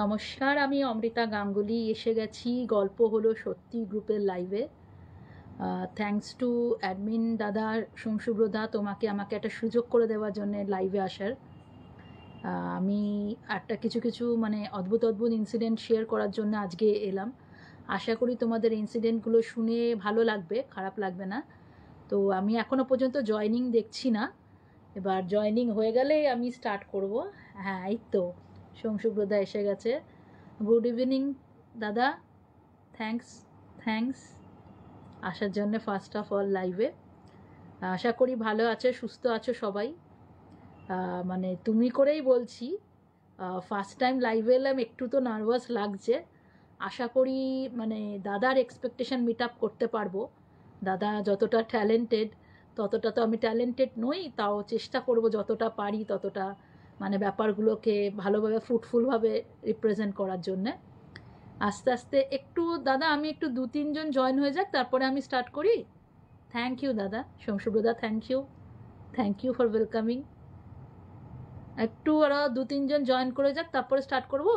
নমস্কার আমি অমৃতা গাঙ্গুলি এসে গেছি গল্প হলো সত্যি গ্রুপের লাইভে থ্যাংকস টু অ্যাডমিন দাদা সোমশুভ্রদা তোমাকে আমাকে একটা সুযোগ করে দেওয়ার জন্য লাইভে আসার আমি একটা কিছু কিছু মানে অদ্ভুত অদ্ভুত ইনসিডেন্ট শেয়ার করার জন্য আজকে এলাম আশা করি তোমাদের ইনসিডেন্টগুলো শুনে ভালো লাগবে খারাপ লাগবে না তো আমি এখনও পর্যন্ত জয়নিং দেখছি না এবার জয়নিং হয়ে গেলেই আমি স্টার্ট করব হ্যাঁ এই তো শংসুব্রদা এসে গেছে গুড ইভিনিং দাদা থ্যাংকস থ্যাংকস আসার জন্যে ফার্স্ট অফ অল লাইভে আশা করি ভালো আছো সুস্থ আছো সবাই মানে তুমি করেই বলছি ফার্স্ট টাইম লাইভে এলাম একটু তো নার্ভাস লাগছে আশা করি মানে দাদার এক্সপেকটেশন মিট আপ করতে পারবো দাদা যতটা ট্যালেন্টেড ততটা তো আমি ট্যালেন্টেড নই তাও চেষ্টা করব যতটা পারি ততটা মানে ব্যাপারগুলোকে ভালোভাবে ফ্রুটফুলভাবে রিপ্রেজেন্ট করার জন্যে আস্তে আস্তে একটু দাদা আমি একটু দু তিনজন জয়েন হয়ে যাক তারপরে আমি স্টার্ট করি থ্যাংক ইউ দাদা শংসুব্রদা thank you thank you for welcoming একটু ওরা দু তিনজন জয়েন করে যাক তারপরে স্টার্ট করব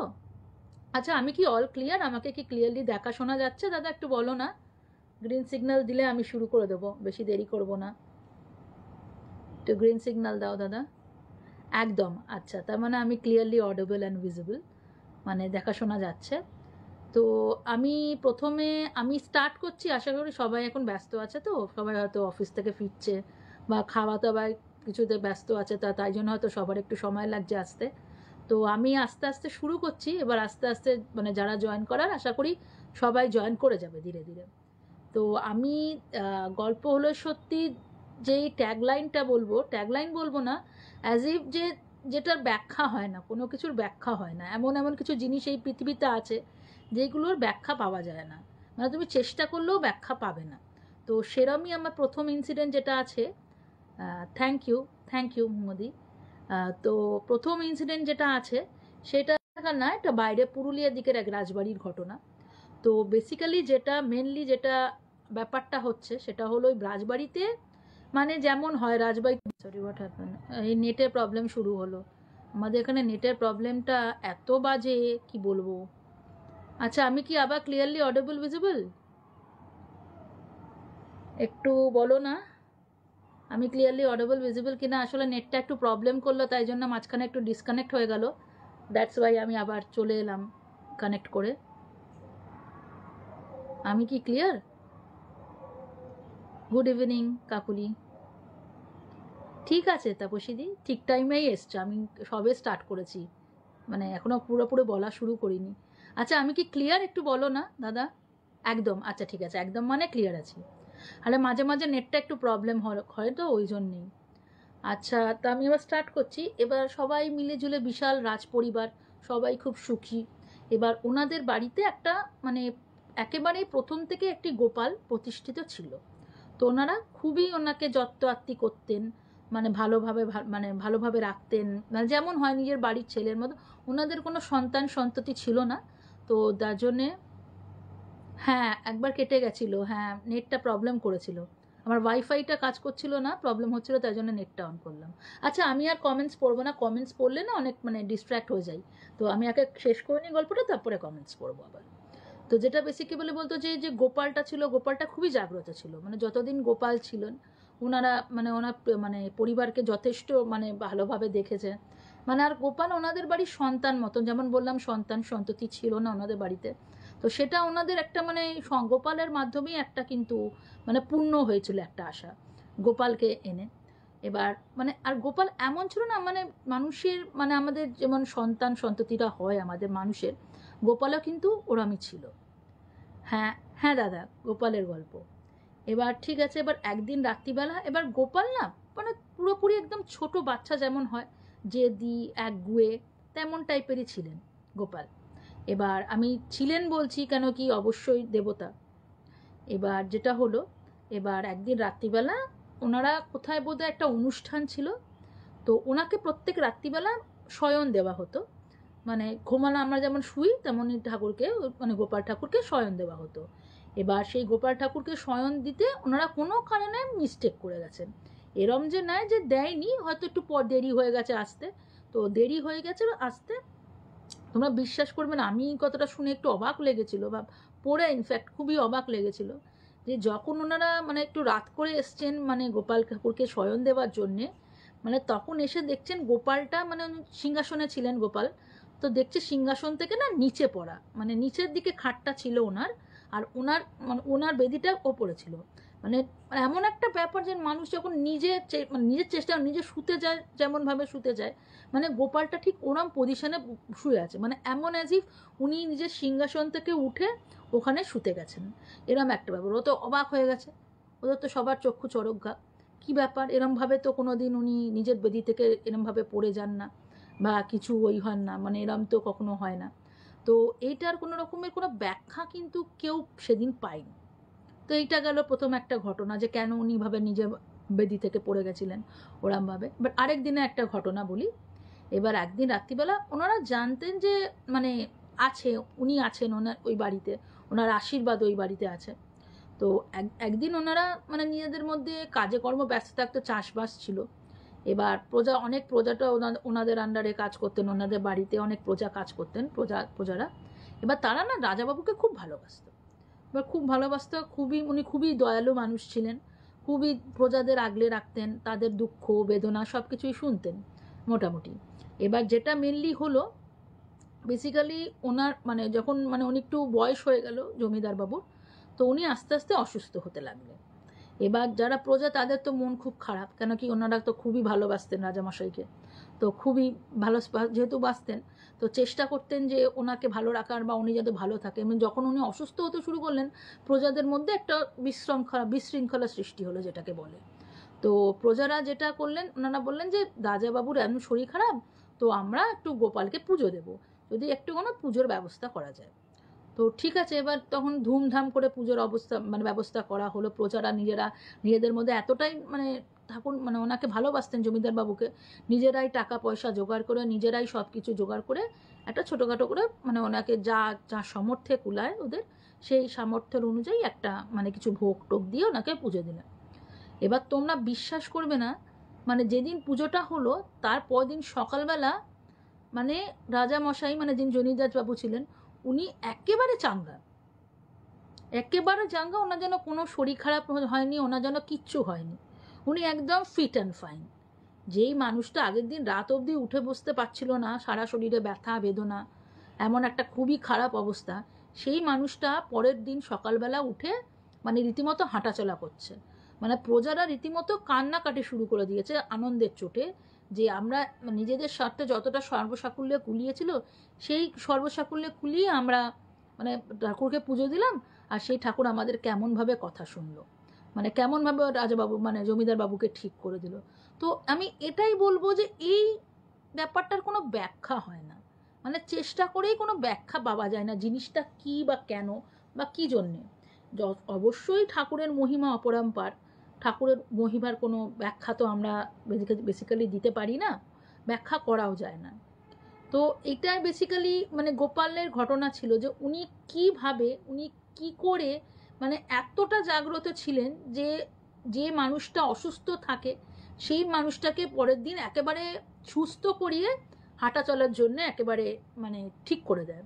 আচ্ছা আমি কি অল ক্লিয়ার আমাকে কি ক্লিয়ারলি দেখা শোনা যাচ্ছে দাদা একটু বলো না গ্রিন সিগন্যাল দিলে আমি শুরু করে দেবো বেশি দেরি করব না একটু গ্রিন সিগন্যাল দাও দাদা একদম আচ্ছা তার মানে আমি ক্লিয়ারলি অডেবল অ্যান্ড ভিজিবল মানে দেখাশোনা যাচ্ছে তো আমি প্রথমে আমি স্টার্ট করছি আশা করি সবাই এখন ব্যস্ত আছে তো সবাই হয়তো অফিস থেকে ফিরছে বা খাওয়া দাওয়ায় কিছুতে ব্যস্ত আছে তা তাই জন্য হয়তো সবার একটু সময় লাগছে আসতে তো আমি আস্তে আস্তে শুরু করছি এবার আস্তে আস্তে মানে যারা জয়েন করার আশা করি সবাই জয়েন করে যাবে ধীরে ধীরে তো আমি গল্প হলো সত্যি যেই ট্যাগলাইনটা বলবো ট্যাগলাইন বলবো না অ্যাজ ইফ যে যেটার ব্যাখ্যা হয় না কোনো কিছুর ব্যাখ্যা হয় না এমন এমন কিছু জিনিস এই পৃথিবীতে আছে যেগুলোর ব্যাখ্যা পাওয়া যায় না মানে তুমি চেষ্টা করলেও ব্যাখ্যা পাবে না তো সেরমই আমার প্রথম ইনসিডেন্ট যেটা আছে thank you thank you Modi তো প্রথম ইনসিডেন্ট যেটা আছে সেটা না এটা বাইরে পুরুলিয়ার দিকের এক রাজবাড়ির ঘটনা তো বেসিক্যালি যেটা মেনলি যেটা ব্যাপারটা হচ্ছে সেটা হলো ওই রাজবাড়িতে মানে যেমন হয় রাজবাই সরি হোয়াট হ্যাপেন এই নেটের প্রবলেম শুরু হলো আমাদের এখানে নেটের প্রবলেমটা এত বাজে কি বলবো আচ্ছা আমি কি আবার ক্লিয়ারলি অডেবল ভিজিবল একটু বলো না আমি ক্লিয়ারলি অডেবল ভিজিবল কিনা আসলে নেটটা একটু প্রবলেম করলো তাই জন্য মাঝখানে একটু ডিসকানেক্ট হয়ে গেল দ্যাটস ওয়াই আমি আবার চলে এলাম কানেক্ট করে আমি কি ক্লিয়ার গুড ইভিনিং কাকুলি ঠিক আছে তাপসীদি ঠিক টাইমেই এসছে আমি সবে স্টার্ট করেছি মানে এখনও পুরোপুরি বলা শুরু করিনি আচ্ছা আমি কি ক্লিয়ার একটু বলো না দাদা একদম আচ্ছা ঠিক আছে একদম মানে ক্লিয়ার আছি আরে মাঝে মাঝে নেটটা একটু প্রবলেম হয় তো ওই জন্যেই আচ্ছা তা আমি এবার স্টার্ট করছি এবার সবাই মিলে জুলে বিশাল রাজ পরিবার সবাই খুব সুখী এবার ওনাদের বাড়িতে একটা মানে একেবারেই প্রথম থেকে একটি গোপাল প্রতিষ্ঠিত ছিল তো ওনারা খুবই ওনাকে যত্ন আত্মি করতেন মানে ভালোভাবে মানে ভালোভাবে রাখতেন মানে যেমন হয় নিজের বাড়ির ছেলের মতো ওনাদের কোনো সন্তান সন্ততি ছিল না তো তার জন্যে হ্যাঁ একবার কেটে গেছিল হ্যাঁ নেটটা প্রবলেম করেছিল আমার ওয়াইফাইটা কাজ করছিল না প্রবলেম হচ্ছিল তাই জন্য নেটটা অন করলাম আচ্ছা আমি আর কমেন্টস পড়বো না কমেন্টস পড়লে না অনেক মানে ডিস্ট্র্যাক্ট হয়ে যাই তো আমি আগে শেষ করে নিই গল্পটা তারপরে কমেন্টস পড়বো আবার তো যেটা বেসিক্যালি বলতো যে যে গোপালটা ছিল গোপালটা খুবই জাগ্রত ছিল মানে যতদিন গোপাল ছিলেন ওনারা মানে ওনার মানে পরিবারকে যথেষ্ট মানে ভালোভাবে দেখেছেন মানে আর গোপাল ওনাদের বাড়ির সন্তান মতন যেমন বললাম সন্তান সন্ততি ছিল না ওনাদের বাড়িতে তো সেটা ওনাদের একটা মানে গোপালের মাধ্যমেই একটা কিন্তু মানে পূর্ণ হয়েছিল একটা আশা গোপালকে এনে এবার মানে আর গোপাল এমন ছিল না মানে মানুষের মানে আমাদের যেমন সন্তান সন্ততিরা হয় আমাদের মানুষের গোপালও কিন্তু ওরমই ছিল হ্যাঁ হ্যাঁ দাদা গোপালের গল্প এবার ঠিক আছে এবার একদিন রাত্রিবেলা এবার গোপাল না মানে পুরোপুরি একদম ছোট বাচ্চা যেমন হয় যে দি এক গুয়ে তেমন টাইপেরই ছিলেন গোপাল এবার আমি ছিলেন বলছি কেন কি অবশ্যই দেবতা এবার যেটা হলো এবার একদিন রাত্রিবেলা ওনারা কোথায় বোধহয় একটা অনুষ্ঠান ছিল তো ওনাকে প্রত্যেক রাত্রিবেলা শয়ন দেওয়া হতো মানে ঘুমানো আমরা যেমন শুই তেমনই ঠাকুরকে মানে গোপাল ঠাকুরকে শয়ন দেওয়া হতো এবার সেই গোপাল ঠাকুরকে শয়ন দিতে ওনারা কোনো কারণে মিস্টেক করে গেছেন এরম যে নাই যে দেয়নি হয়তো একটু পর দেরি হয়ে গেছে আসতে তো দেরি হয়ে গেছে আসতে তোমরা বিশ্বাস করবে না আমি কতটা শুনে একটু অবাক লেগেছিল বা পড়ে ইনফ্যাক্ট খুবই অবাক লেগেছিল যে যখন ওনারা মানে একটু রাত করে এসছেন মানে গোপাল ঠাকুরকে শয়ন দেওয়ার জন্যে মানে তখন এসে দেখছেন গোপালটা মানে সিংহাসনে ছিলেন গোপাল তো দেখছি সিংহাসন থেকে না নিচে পড়া মানে নিচের দিকে খাটটা ছিল ওনার আর ওনার মানে ওনার বেদিটা ওপরে ছিল মানে এমন একটা ব্যাপার যে মানুষ যখন নিজে মানে নিজের চেষ্টা নিজে শুতে যায় যেমনভাবে শুতে যায় মানে গোপালটা ঠিক ওরম পজিশনে শুয়ে আছে মানে এমন অ্যাজ ইফ উনি নিজের সিংহাসন থেকে উঠে ওখানে শুতে গেছেন এরম একটা ব্যাপার ও তো অবাক হয়ে গেছে ওদের তো সবার চক্ষু চরক কী ব্যাপার এরমভাবে তো কোনো দিন উনি নিজের বেদি থেকে এরমভাবে পড়ে যান না বা কিছু ওই হন না মানে এরম তো কখনো হয় না তো এইটার কোনো রকমের কোনো ব্যাখ্যা কিন্তু কেউ সেদিন পায়নি তো এইটা গেল প্রথম একটা ঘটনা যে কেন উনিভাবে নিজে বেদি থেকে পড়ে গেছিলেন ওরমভাবে বাট আরেক দিনে একটা ঘটনা বলি এবার একদিন রাত্রিবেলা ওনারা জানতেন যে মানে আছে উনি আছেন ওনার ওই বাড়িতে ওনার আশীর্বাদ ওই বাড়িতে আছে তো একদিন ওনারা মানে নিজেদের মধ্যে কাজে কর্ম ব্যস্ত থাকতো চাষবাস ছিল এবার প্রজা অনেক প্রজাটা ওনাদের আন্ডারে কাজ করতেন ওনাদের বাড়িতে অনেক প্রজা কাজ করতেন প্রজা প্রজারা এবার তারা না রাজাবাবুকে খুব ভালোবাসত এবার খুব ভালোবাসত খুবই উনি খুবই দয়ালু মানুষ ছিলেন খুবই প্রজাদের আগলে রাখতেন তাদের দুঃখ বেদনা সব কিছুই শুনতেন মোটামুটি এবার যেটা মেনলি হলো বেসিক্যালি ওনার মানে যখন মানে উনি একটু বয়স হয়ে গেল জমিদার তো উনি আস্তে আস্তে অসুস্থ হতে লাগলেন এবার যারা প্রজা তাদের তো মন খুব খারাপ কেন কি ওনারা তো খুবই ভালোবাসতেন রাজামশাইকে তো খুবই ভালো যেহেতু বাঁচতেন তো চেষ্টা করতেন যে ওনাকে ভালো রাখার বা উনি যাতে ভালো থাকে এবং যখন উনি অসুস্থ হতে শুরু করলেন প্রজাদের মধ্যে একটা বিশৃঙ্খলা বিশৃঙ্খলা সৃষ্টি হলো যেটাকে বলে তো প্রজারা যেটা করলেন ওনারা বললেন যে রাজাবাবুর এমন শরীর খারাপ তো আমরা একটু গোপালকে পুজো দেব যদি একটু কোনো পুজোর ব্যবস্থা করা যায় তো ঠিক আছে এবার তখন ধুমধাম করে পুজোর অবস্থা মানে ব্যবস্থা করা হলো প্রজারা নিজেরা নিজেদের মধ্যে এতটাই মানে ঠাকুর মানে ওনাকে ভালোবাসতেন জমিদার বাবুকে নিজেরাই টাকা পয়সা জোগাড় করে নিজেরাই সব কিছু জোগাড় করে একটা ছোটোখাটো করে মানে ওনাকে যা যা সামর্থ্যে কুলায় ওদের সেই সামর্থ্যের অনুযায়ী একটা মানে কিছু ভোগ টোক দিয়ে ওনাকে পুজো দিলেন এবার তোমরা বিশ্বাস করবে না মানে যেদিন পুজোটা হলো তার পরদিন সকালবেলা মানে রাজা মশাই মানে যিনি জনিদাস বাবু ছিলেন উনি একেবারে চাঙ্গা একেবারে চাঙ্গা ওনার যেন কোনো শরীর খারাপ হয়নি ওনার যেন কিচ্ছু হয়নি উনি একদম ফিট অ্যান্ড ফাইন যেই মানুষটা আগের দিন রাত অবধি উঠে বসতে পারছিল না সারা শরীরে ব্যথা বেদনা এমন একটা খুবই খারাপ অবস্থা সেই মানুষটা পরের দিন সকালবেলা উঠে মানে রীতিমতো হাঁটাচলা করছে মানে প্রজারা রীতিমতো কান্নাকাটি শুরু করে দিয়েছে আনন্দের চোটে যে আমরা নিজেদের স্বার্থে যতটা সর্বসাকুল্য কুলিয়েছিল সেই সর্বসাকুল্যে কুলিয়ে আমরা মানে ঠাকুরকে পুজো দিলাম আর সেই ঠাকুর আমাদের কেমনভাবে কথা শুনলো মানে কেমনভাবে রাজাবাবু মানে জমিদার বাবুকে ঠিক করে দিল তো আমি এটাই বলবো যে এই ব্যাপারটার কোনো ব্যাখ্যা হয় না মানে চেষ্টা করেই কোনো ব্যাখ্যা পাওয়া যায় না জিনিসটা কি বা কেন বা কি জন্যে অবশ্যই ঠাকুরের মহিমা অপরাম্পার ঠাকুরের মহিমার কোনো ব্যাখ্যা তো আমরা বেসিক্যালি দিতে পারি না ব্যাখ্যা করাও যায় না তো এটাই বেসিক্যালি মানে গোপালের ঘটনা ছিল যে উনি কিভাবে উনি কি করে মানে এতটা জাগ্রত ছিলেন যে যে মানুষটা অসুস্থ থাকে সেই মানুষটাকে পরের দিন একেবারে সুস্থ করিয়ে হাঁটা চলার জন্য একেবারে মানে ঠিক করে দেয়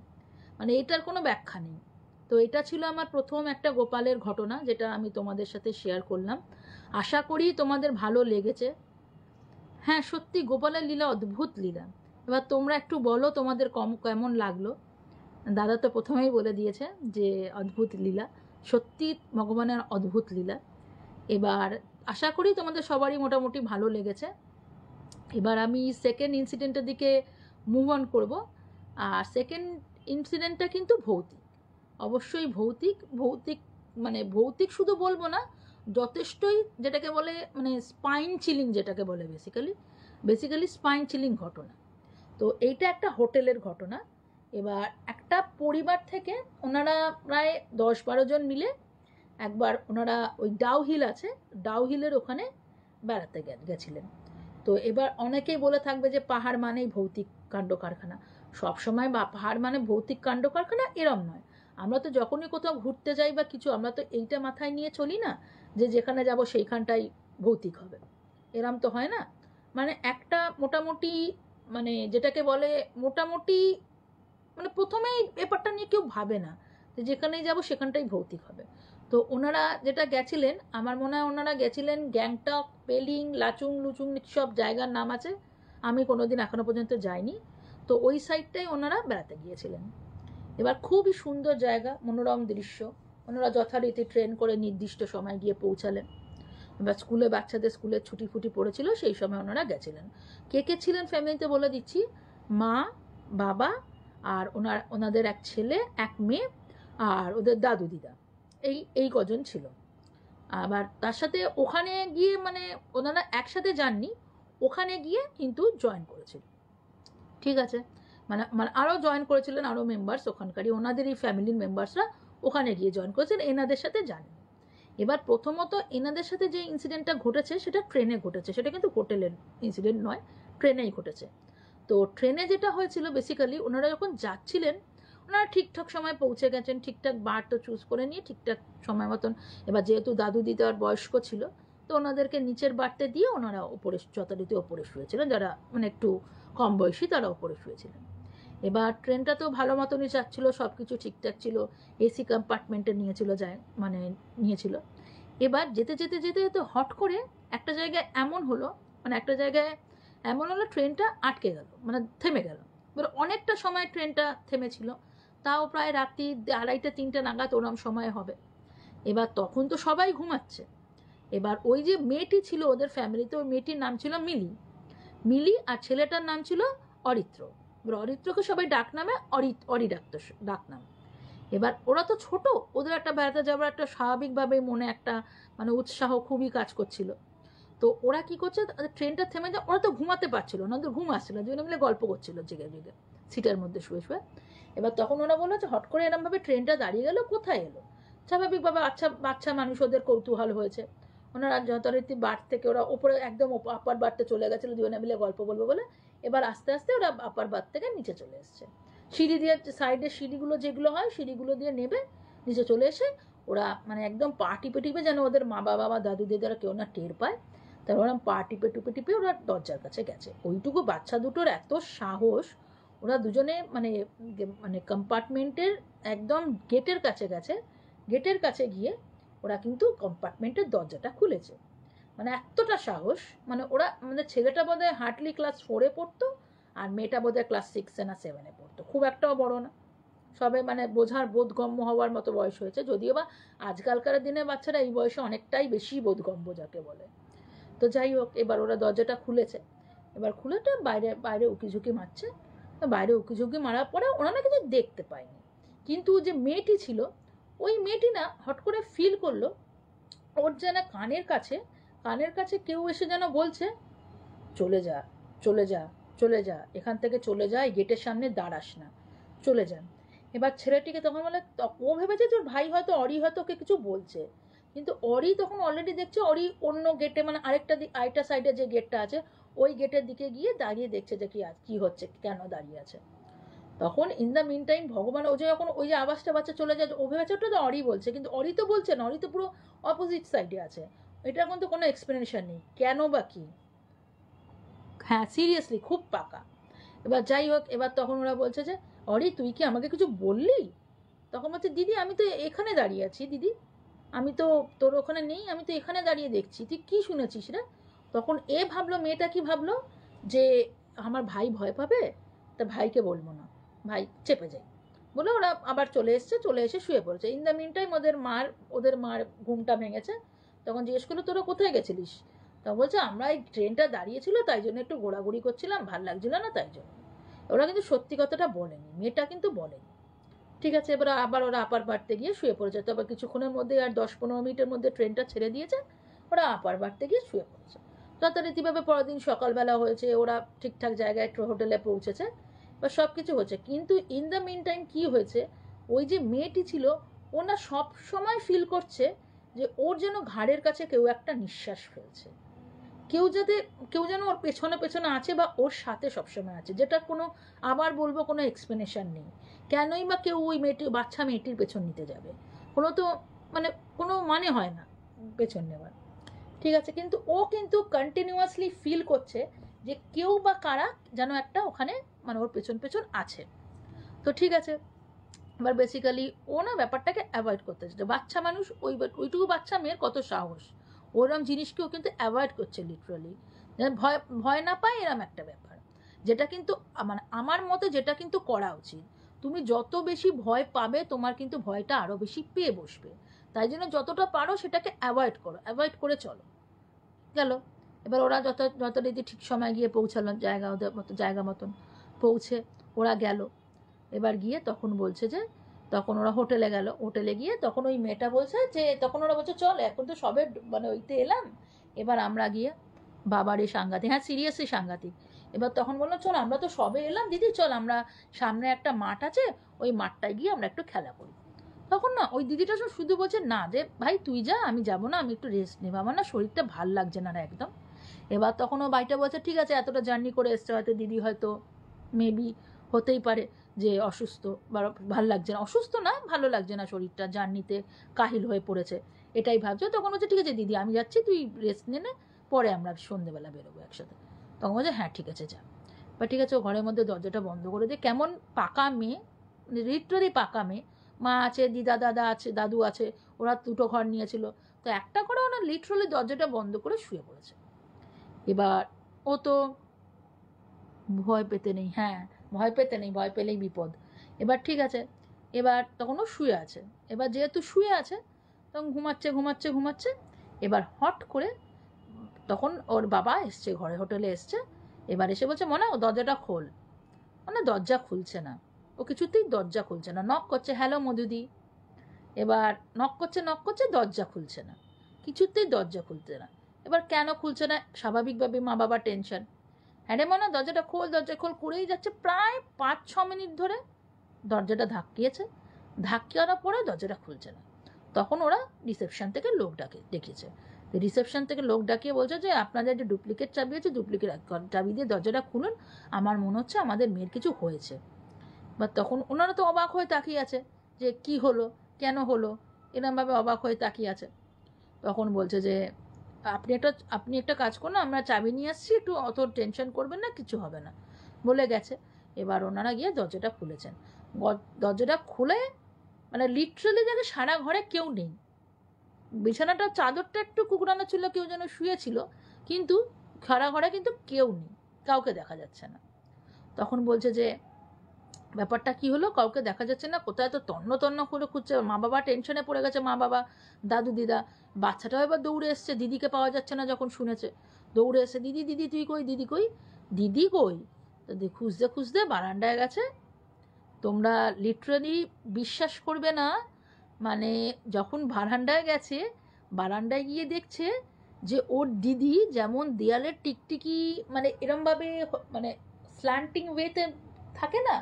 মানে এটার কোনো ব্যাখ্যা নেই তো এটা ছিল আমার প্রথম একটা গোপালের ঘটনা যেটা আমি তোমাদের সাথে শেয়ার করলাম আশা করি তোমাদের ভালো লেগেছে হ্যাঁ সত্যি গোপালের লীলা অদ্ভুত লীলা এবার তোমরা একটু বলো তোমাদের কম কেমন লাগলো দাদা তো প্রথমেই বলে দিয়েছে যে অদ্ভুত লীলা সত্যি ভগবানের অদ্ভুত লীলা এবার আশা করি তোমাদের সবারই মোটামুটি ভালো লেগেছে এবার আমি সেকেন্ড ইনসিডেন্টের দিকে মুভ অন করবো আর সেকেন্ড ইনসিডেন্টটা কিন্তু ভৌতিক অবশ্যই ভৌতিক ভৌতিক মানে ভৌতিক শুধু বলবো না যথেষ্টই যেটাকে বলে মানে স্পাইন চিলিং যেটাকে বলে বেসিক্যালি বেসিক্যালি স্পাইন চিলিং ঘটনা তো এইটা একটা হোটেলের ঘটনা এবার একটা পরিবার থেকে ওনারা প্রায় দশ বারো জন মিলে একবার ওনারা ওই ডাউ হিল আছে ডাউ হিলের ওখানে বেড়াতে গেছিলেন তো এবার অনেকেই বলে থাকবে যে পাহাড় মানেই ভৌতিক কাণ্ড কারখানা সবসময় বা পাহাড় মানে ভৌতিক কাণ্ড কারখানা এরম নয় আমরা তো যখনই কোথাও ঘুরতে যাই বা কিছু আমরা তো এইটা মাথায় নিয়ে চলি না যে যেখানে যাব সেইখানটাই ভৌতিক হবে এরম তো হয় না মানে একটা মোটামুটি মানে যেটাকে বলে মোটামুটি মানে প্রথমেই ব্যাপারটা নিয়ে কেউ ভাবে না যে যেখানেই যাব সেখানটাই ভৌতিক হবে তো ওনারা যেটা গেছিলেন আমার মনে হয় ওনারা গেছিলেন গ্যাংটক পেলিং লাচুং লুচুং সব জায়গার নাম আছে আমি কোনোদিন এখনও পর্যন্ত যাইনি তো ওই সাইডটাই ওনারা বেড়াতে গিয়েছিলেন এবার খুবই সুন্দর জায়গা মনোরম দৃশ্য ওনারা যথারীতি ট্রেন করে নির্দিষ্ট সময় গিয়ে পৌঁছালেন বা স্কুলে বাচ্চাদের স্কুলে ছুটি ফুটি পড়েছিল সেই সময় ওনারা গেছিলেন কে কে ছিলেন ফ্যামিলিতে বলে দিচ্ছি মা বাবা আর ওনার ওনাদের এক ছেলে এক মেয়ে আর ওদের দাদু দিদা এই এই কজন ছিল আবার তার সাথে ওখানে গিয়ে মানে ওনারা একসাথে যাননি ওখানে গিয়ে কিন্তু জয়েন করেছিল ঠিক আছে মানে মানে আরও জয়েন করেছিলেন আরও মেম্বার্স ওখানকারই ওনাদের এই ফ্যামিলির মেম্বার্সরা ওখানে গিয়ে জয়েন করেছেন এনাদের সাথে যান এবার প্রথমত এনাদের সাথে যে ইনসিডেন্টটা ঘটেছে সেটা ট্রেনে ঘটেছে সেটা কিন্তু হোটেলের ইনসিডেন্ট নয় ট্রেনেই ঘটেছে তো ট্রেনে যেটা হয়েছিল বেসিক্যালি ওনারা যখন যাচ্ছিলেন ওনারা ঠিকঠাক সময় পৌঁছে গেছেন ঠিকঠাক বার তো চুজ করে নিয়ে ঠিকঠাক সময় মতন এবার যেহেতু দাদু দিদার বয়স্ক ছিল তো ওনাদেরকে নিচের বাড়তে দিয়ে ওনারা ওপরে যথারীতি ওপরে শুয়েছিলেন যারা মানে একটু কম বয়সী তারা ওপরে শুয়েছিলেন এবার ট্রেনটা তো ভালো মতনই যাচ্ছিলো সব কিছু ঠিকঠাক ছিল এসি কম্পার্টমেন্টে নিয়েছিল যায় মানে নিয়েছিল এবার যেতে যেতে যেতে যেতে হট করে একটা জায়গায় এমন হলো মানে একটা জায়গায় এমন হলো ট্রেনটা আটকে গেল মানে থেমে গেল এবার অনেকটা সময় ট্রেনটা থেমেছিল তাও প্রায় রাত্রি আড়াইটা তিনটা নাগাদ ওরম সময় হবে এবার তখন তো সবাই ঘুমাচ্ছে এবার ওই যে মেয়েটি ছিল ওদের ফ্যামিলিতে ওই মেয়েটির নাম ছিল মিলি মিলি আর ছেলেটার নাম ছিল অরিত্র এবার অরিত্রকে সবাই ডাক নামে অরি অরি ডাকতো ডাক এবার ওরা তো ছোট ওদের একটা বেড়াতে যাওয়ার একটা স্বাভাবিকভাবে মনে একটা মানে উৎসাহ খুবই কাজ করছিল তো ওরা কি করছে ট্রেনটা থেমে যায় ওরা তো ঘুমাতে পারছিল না ওদের ঘুম আসছিল দুজনে মিলে গল্প করছিল জেগে জেগে সিটের মধ্যে শুয়ে শুয়ে এবার তখন ওরা বললো যে হট করে এরমভাবে ট্রেনটা দাঁড়িয়ে গেল কোথায় এলো স্বাভাবিকভাবে আচ্ছা বাচ্চা মানুষ ওদের কৌতূহল হয়েছে ওনারা যথারীতি বাট থেকে ওরা ওপরে একদম আপার বাড়তে চলে গেছিলো দুজনে মিলে গল্প বলবো বলে এবার আস্তে আস্তে ওরা আপার বাদ থেকে নিচে চলে এসছে সিঁড়ি দিয়ে সাইডের সিঁড়িগুলো যেগুলো হয় সিঁড়িগুলো দিয়ে নেবে নিচে চলে এসে ওরা মানে একদম পা টিপে টিপে যেন ওদের মা বাবা বা দাদু দিদারা কেউ না টের পায় তার ওরা পা টিপে টুপে টিপে ওরা দরজার কাছে গেছে ওইটুকু বাচ্চা দুটোর এত সাহস ওরা দুজনে মানে মানে কম্পার্টমেন্টের একদম গেটের কাছে গেছে গেটের কাছে গিয়ে ওরা কিন্তু কম্পার্টমেন্টের দরজাটা খুলেছে মানে এতটা সাহস মানে ওরা আমাদের ছেলেটা বোধহয় হার্ডলি ক্লাস ফোরে পড়তো আর মেয়েটা বোধহয় ক্লাস সিক্সে না সেভেনে পড়তো খুব একটাও বড় না সবে মানে বোঝার বোধগম্য হওয়ার মতো বয়স হয়েছে যদিও বা আজকালকার দিনে বাচ্চারা এই বয়সে অনেকটাই বেশি বোধগম্য যাকে বলে তো যাই হোক এবার ওরা দরজাটা খুলেছে এবার খুলেটা বাইরে বাইরে উকিঝুঁকি মারছে বাইরে উকিঝুঁকি মারার পরে ওরা না কিছু দেখতে পায়নি কিন্তু যে মেয়েটি ছিল ওই মেয়েটি না হট করে ফিল করলো ওর যেন কানের কাছে কানের কাছে কেউ এসে যেন বলছে চলে যা চলে যা চলে যা এখান থেকে চলে যা গেটের সামনে দাঁড়াস না চলে যান এবার ছেলেটিকে তখন বলে ও ভেবেছে তোর ভাই হয়তো অরি হয়তো ওকে কিছু বলছে কিন্তু অরি তখন অলরেডি দেখছে অরি অন্য গেটে মানে আরেকটা দিক আরেকটা সাইডে যে গেটটা আছে ওই গেটের দিকে গিয়ে দাঁড়িয়ে দেখছে যে কি হচ্ছে কেন দাঁড়িয়ে আছে তখন ইন দ্য মিন টাইম ভগবান ও যে যখন ওই যে আওয়াজটা বাচ্চা চলে যায় ও ভেবেছে ওটা তো অরি বলছে কিন্তু অরি তো বলছে না অরি তো পুরো অপোজিট সাইডে আছে এটা কিন্তু কোনো এক্সপ্লেনেশন নেই কেন বা কি হ্যাঁ সিরিয়াসলি খুব পাকা এবার যাই হোক এবার তখন ওরা বলছে যে অরে তুই কি আমাকে কিছু বললি তখন বলছে দিদি আমি তো এখানে দাঁড়িয়ে আছি দিদি আমি তো তোর ওখানে নেই আমি তো এখানে দাঁড়িয়ে দেখছি তুই কি শুনেছিস রে তখন এ ভাবলো মেয়েটা কি ভাবলো যে আমার ভাই ভয় পাবে তা ভাইকে বলবো না ভাই চেপে যাই বলে ওরা আবার চলে এসছে চলে এসে শুয়ে পড়েছে ইন দ্য মিন টাইম ওদের মার ওদের মার ঘুমটা ভেঙেছে তখন জিজ্ঞেস করলো তোরা কোথায় গেছিলিস তা বলছে আমরা এই ট্রেনটা দাঁড়িয়েছিল তাই জন্য একটু ঘোরাঘুরি করছিলাম ভাল লাগছিল না তাই জন্য ওরা কিন্তু সত্যি কথাটা বলেনি মেয়েটা কিন্তু বলেনি ঠিক আছে এবার আবার ওরা আপার বাড়তে গিয়ে শুয়ে পড়েছে তবে কিছুক্ষণের মধ্যে আর দশ পনেরো মিনিটের মধ্যে ট্রেনটা ছেড়ে দিয়েছে ওরা আপার বাড়তে গিয়ে শুয়ে পড়েছে যথারীতিভাবে পরের দিন সকালবেলা হয়েছে ওরা ঠিকঠাক জায়গায় হোটেলে পৌঁছেছে বা সব কিছু হয়েছে কিন্তু ইন দ্য মিন টাইম কী হয়েছে ওই যে মেয়েটি ছিল ও না সব সময় ফিল করছে যে ওর যেন ঘাড়ের কাছে কেউ একটা নিঃশ্বাস ফেলছে কেউ যাতে কেউ যেন ওর পেছনে পেছনে আছে বা ওর সাথে সবসময় আছে যেটা কোনো আবার বলবো কোনো এক্সপ্লেনেশন নেই কেনই বা কেউ ওই মেয়েটি বাচ্চা মেয়েটির পেছন নিতে যাবে কোনো তো মানে কোনো মানে হয় না পেছন নেওয়ার ঠিক আছে কিন্তু ও কিন্তু কন্টিনিউয়াসলি ফিল করছে যে কেউ বা কারা যেন একটা ওখানে মানে ওর পেছন পেছন আছে তো ঠিক আছে এবার বেসিক্যালি ও না ব্যাপারটাকে অ্যাভয়েড করতে চাইছে বাচ্চা মানুষ ওই ওইটুকু বাচ্চা মেয়ের কত সাহস ওরম জিনিসকেও কিন্তু অ্যাভয়েড করছে লিটারালি ভয় ভয় না পায় এরম একটা ব্যাপার যেটা কিন্তু মানে আমার মতে যেটা কিন্তু করা উচিত তুমি যত বেশি ভয় পাবে তোমার কিন্তু ভয়টা আরও বেশি পেয়ে বসবে তাই জন্য যতটা পারো সেটাকে অ্যাভয়েড করো অ্যাভয়েড করে চলো গেল এবার ওরা যত যত রীতি ঠিক সময় গিয়ে পৌঁছালো জায়গা ওদের মতো জায়গা মতন পৌঁছে ওরা গেল এবার গিয়ে তখন বলছে যে তখন ওরা হোটেলে গেল হোটেলে গিয়ে তখন ওই মেয়েটা বলছে যে তখন ওরা বলছে চল এখন তো সবে মানে ওইতে এলাম এবার আমরা গিয়ে বাবার এই সাংঘাতিক হ্যাঁ সিরিয়াসলি সাংঘাতিক এবার তখন বললো চল আমরা তো সবে এলাম দিদি চল আমরা সামনে একটা মাঠ আছে ওই মাঠটায় গিয়ে আমরা একটু খেলা করি তখন না ওই দিদিটা সব শুধু বলছে না যে ভাই তুই যা আমি যাবো না আমি একটু রেস্ট নেবো আমার না শরীরটা ভাল লাগছে না একদম এবার তখন ও বাড়িটা বলছে ঠিক আছে এতটা জার্নি করে এসছে হয়তো দিদি হয়তো মেবি হতেই পারে যে অসুস্থ বা ভালো লাগছে না অসুস্থ না ভালো লাগছে না শরীরটা জার্নিতে কাহিল হয়ে পড়েছে এটাই ভাবছে তখন বলছে ঠিক আছে দিদি আমি যাচ্ছি তুই রেস্ট নে পরে আমরা সন্ধেবেলা বেরোবো একসাথে তখন বলছে হ্যাঁ ঠিক আছে যা বা ঠিক আছে ও ঘরের মধ্যে দরজাটা বন্ধ করে দিয়ে কেমন পাকা মেয়ে লিটারি পাকা মেয়ে মা আছে দিদা দাদা আছে দাদু আছে ওরা দুটো ঘর নিয়েছিল তো একটা করে ওনার লিটারালি দরজাটা বন্ধ করে শুয়ে পড়েছে এবার ও তো ভয় পেতে নেই হ্যাঁ ভয় পেতে নেই ভয় পেলেই বিপদ এবার ঠিক আছে এবার তখন ও শুয়ে আছে এবার যেহেতু শুয়ে আছে তখন ঘুমাচ্ছে ঘুমাচ্ছে ঘুমাচ্ছে এবার হট করে তখন ওর বাবা এসছে ঘরে হোটেলে এসছে এবার এসে বলছে মনে ও দরজাটা খোল মানে দরজা খুলছে না ও কিছুতেই দরজা খুলছে না নক করছে হ্যালো মধুদি এবার নক করছে নক করছে দরজা খুলছে না কিছুতেই দরজা খুলছে না এবার কেন খুলছে না স্বাভাবিকভাবে মা বাবা টেনশন হ্যাঁ মনে দরজাটা খোল দরজা খোল করেই যাচ্ছে প্রায় পাঁচ ছ মিনিট ধরে দরজাটা ধাক্কিয়েছে ধাক্কিয়ানোর পরে দরজাটা খুলছে না তখন ওরা রিসেপশন থেকে লোক ডাকে দেখিয়েছে রিসেপশন থেকে লোক ডাকিয়ে বলছে যে আপনাদের যে ডুপ্লিকেট চাবি আছে ডুপ্লিকেট চাবি দিয়ে দরজাটা খুলুন আমার মনে হচ্ছে আমাদের মেয়ের কিছু হয়েছে বা তখন ওনারা তো অবাক হয়ে তাকিয়ে আছে যে কি হলো কেন হলো এরমভাবে অবাক হয়ে তাকিয়ে আছে তখন বলছে যে আপনি একটা আপনি একটা কাজ করুন আমরা চাবি নিয়ে আসছি একটু অত টেনশন করবেন না কিছু হবে না বলে গেছে এবার ওনারা গিয়ে দরজাটা খুলেছেন দরজাটা খুলে মানে লিটারালি যাকে সারা ঘরে কেউ নেই বিছানাটা চাদরটা একটু কুকুরানো ছিল কেউ যেন শুয়েছিল কিন্তু সারা ঘরে কিন্তু কেউ নেই কাউকে দেখা যাচ্ছে না তখন বলছে যে ব্যাপারটা কি হলো কাউকে দেখা যাচ্ছে না কোথায় তো তন্ন তন্ন করে খুঁজছে মা বাবা টেনশনে পড়ে গেছে মা বাবা দাদু দিদা বাচ্চাটাও এবার দৌড়ে এসছে দিদিকে পাওয়া যাচ্ছে না যখন শুনেছে দৌড়ে এসে দিদি দিদি তুই কই দিদি কই দিদি কই খুঁজতে খুঁজতে বারান্দায় গেছে তোমরা লিটারালি বিশ্বাস করবে না মানে যখন বারান্দায় গেছে বারান্দায় গিয়ে দেখছে যে ওর দিদি যেমন দেয়ালের টিকটিকি মানে এরমভাবে মানে স্ল্যান্টিং ওয়েতে থাকে না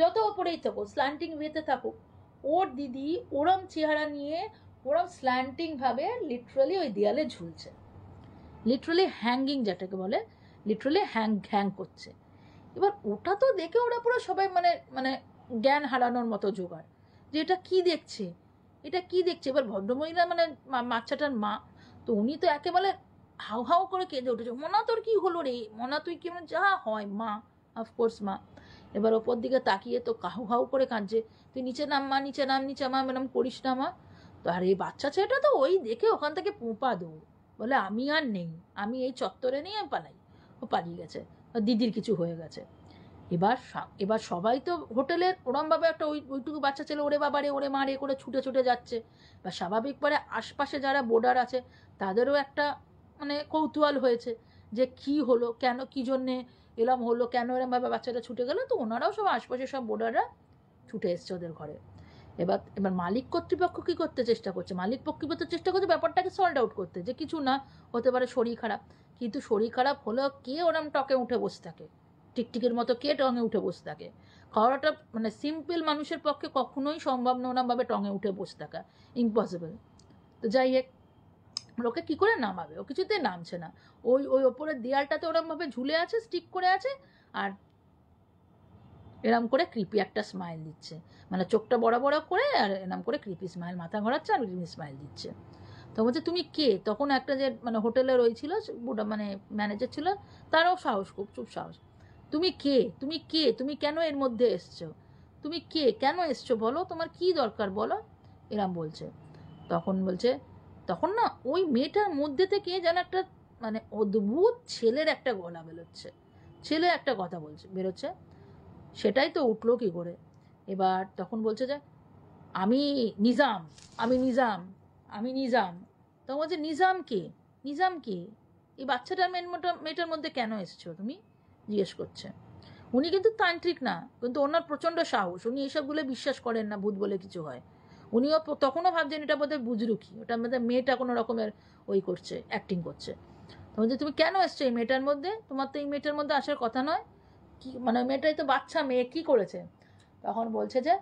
যত ওপরেই থাকুক স্ল্যান্টিং ওয়েতে থাকুক ওর দিদি ওরম চেহারা নিয়ে ওরম স্ল্যান্টিংভাবে লিটারালি ওই দেয়ালে ঝুলছে লিটারালি হ্যাঙ্গিং যেটাকে বলে লিটারালি হ্যাং হ্যাং করছে এবার ওটা তো দেখে ওরা পুরো সবাই মানে মানে জ্ঞান হারানোর মতো জোগাড় যে এটা কী দেখছে এটা কি দেখছে এবার ভদ্রমহিলা মানে বাচ্চাটার মা তো উনি তো একেবারে হাউ হাউ করে কেঁদে উঠেছে মনা তোর কী হলো রে মনা তুই কেমন মানে, যা হয় মা অফকোর্স মা এবার ওপর দিকে তাকিয়ে তো কাহু হাউ করে কাঁদছে তুই নিচে নাম মা নিচে নাম নিচে মা মেরম করিস না মা তো আর এই বাচ্চা ছেলেটা তো ওই দেখে ওখান থেকে পোঁপা দৌড় বলে আমি আর নেই আমি এই চত্বরে নেই আমি পালাই ও পালিয়ে গেছে দিদির কিছু হয়ে গেছে এবার এবার সবাই তো হোটেলের ওরমভাবে একটা ওই ওইটুকু বাচ্চা ছেলে ওরে বাবারে ওরে মারে করে ছুটে ছুটে যাচ্ছে বা স্বাভাবিকভাবে আশপাশে যারা বোর্ডার আছে তাদেরও একটা মানে কৌতূহল হয়েছে যে কি হলো কেন কী জন্যে এরম হলো কেন এরমভাবে বাচ্চাটা ছুটে গেলো তো ওনারাও সব আশপাশে সব বোর্ডাররা ছুটে এসছে ওদের ঘরে এবার এবার মালিক কর্তৃপক্ষ কী করতে চেষ্টা করছে মালিক কর্তৃপক্ষ চেষ্টা করছে ব্যাপারটাকে সল্ট আউট করতে যে কিছু না হতে পারে শরীর খারাপ কিন্তু শরীর খারাপ হলেও কে ওরম টকে উঠে বসে থাকে টিকটিকের মতো কে টঙে উঠে বসে থাকে খাওয়াটা মানে সিম্পল মানুষের পক্ষে কখনোই সম্ভব না ওরমভাবে টঙে উঠে বসে থাকা ইম্পসিবল তো যাই হোক ওকে কি করে নামাবে ও কিছুতে নামছে না ওই ওই ওপরের দেয়ালটাতে ওরমভাবে ঝুলে আছে স্টিক করে আছে আর এরম করে কৃপি একটা স্মাইল দিচ্ছে মানে চোখটা বড় বড় করে আর এরম করে কৃপি স্মাইল মাথা ঘোরাচ্ছে আর কৃপি স্মাইল দিচ্ছে তো বলছে তুমি কে তখন একটা যে মানে হোটেলে রয়েছিল ওটা মানে ম্যানেজার ছিল তারও সাহস খুব চুপ সাহস তুমি কে তুমি কে তুমি কেন এর মধ্যে এসছো তুমি কে কেন এসছো বলো তোমার কি দরকার বলো এরম বলছে তখন বলছে তখন না ওই মেয়েটার মধ্যে থেকে যেন একটা মানে অদ্ভুত ছেলের একটা গলা বেরোচ্ছে ছেলে একটা কথা বলছে বেরোচ্ছে সেটাই তো উঠলো কী করে এবার তখন বলছে যে আমি নিজাম আমি নিজাম আমি নিজাম তখন বলছে নিজাম কে নিজাম কে এই বাচ্চাটার মেন মেয়েটার মধ্যে কেন এসছো তুমি জিজ্ঞেস করছে উনি কিন্তু তান্ত্রিক না কিন্তু ওনার প্রচণ্ড সাহস উনি এসবগুলো বিশ্বাস করেন না ভূত বলে কিছু হয় উনিও তখনও ভাবছেন এটা বোধহয় কি ওটা মধ্যে মেয়েটা কোনো রকমের ওই করছে অ্যাক্টিং করছে তখন যে তুমি কেন এসছো এই মেয়েটার মধ্যে তোমার তো এই মেয়েটার মধ্যে আসার কথা নয় কি মানে মেয়েটাই তো বাচ্চা মেয়ে কি করেছে তখন বলছে যে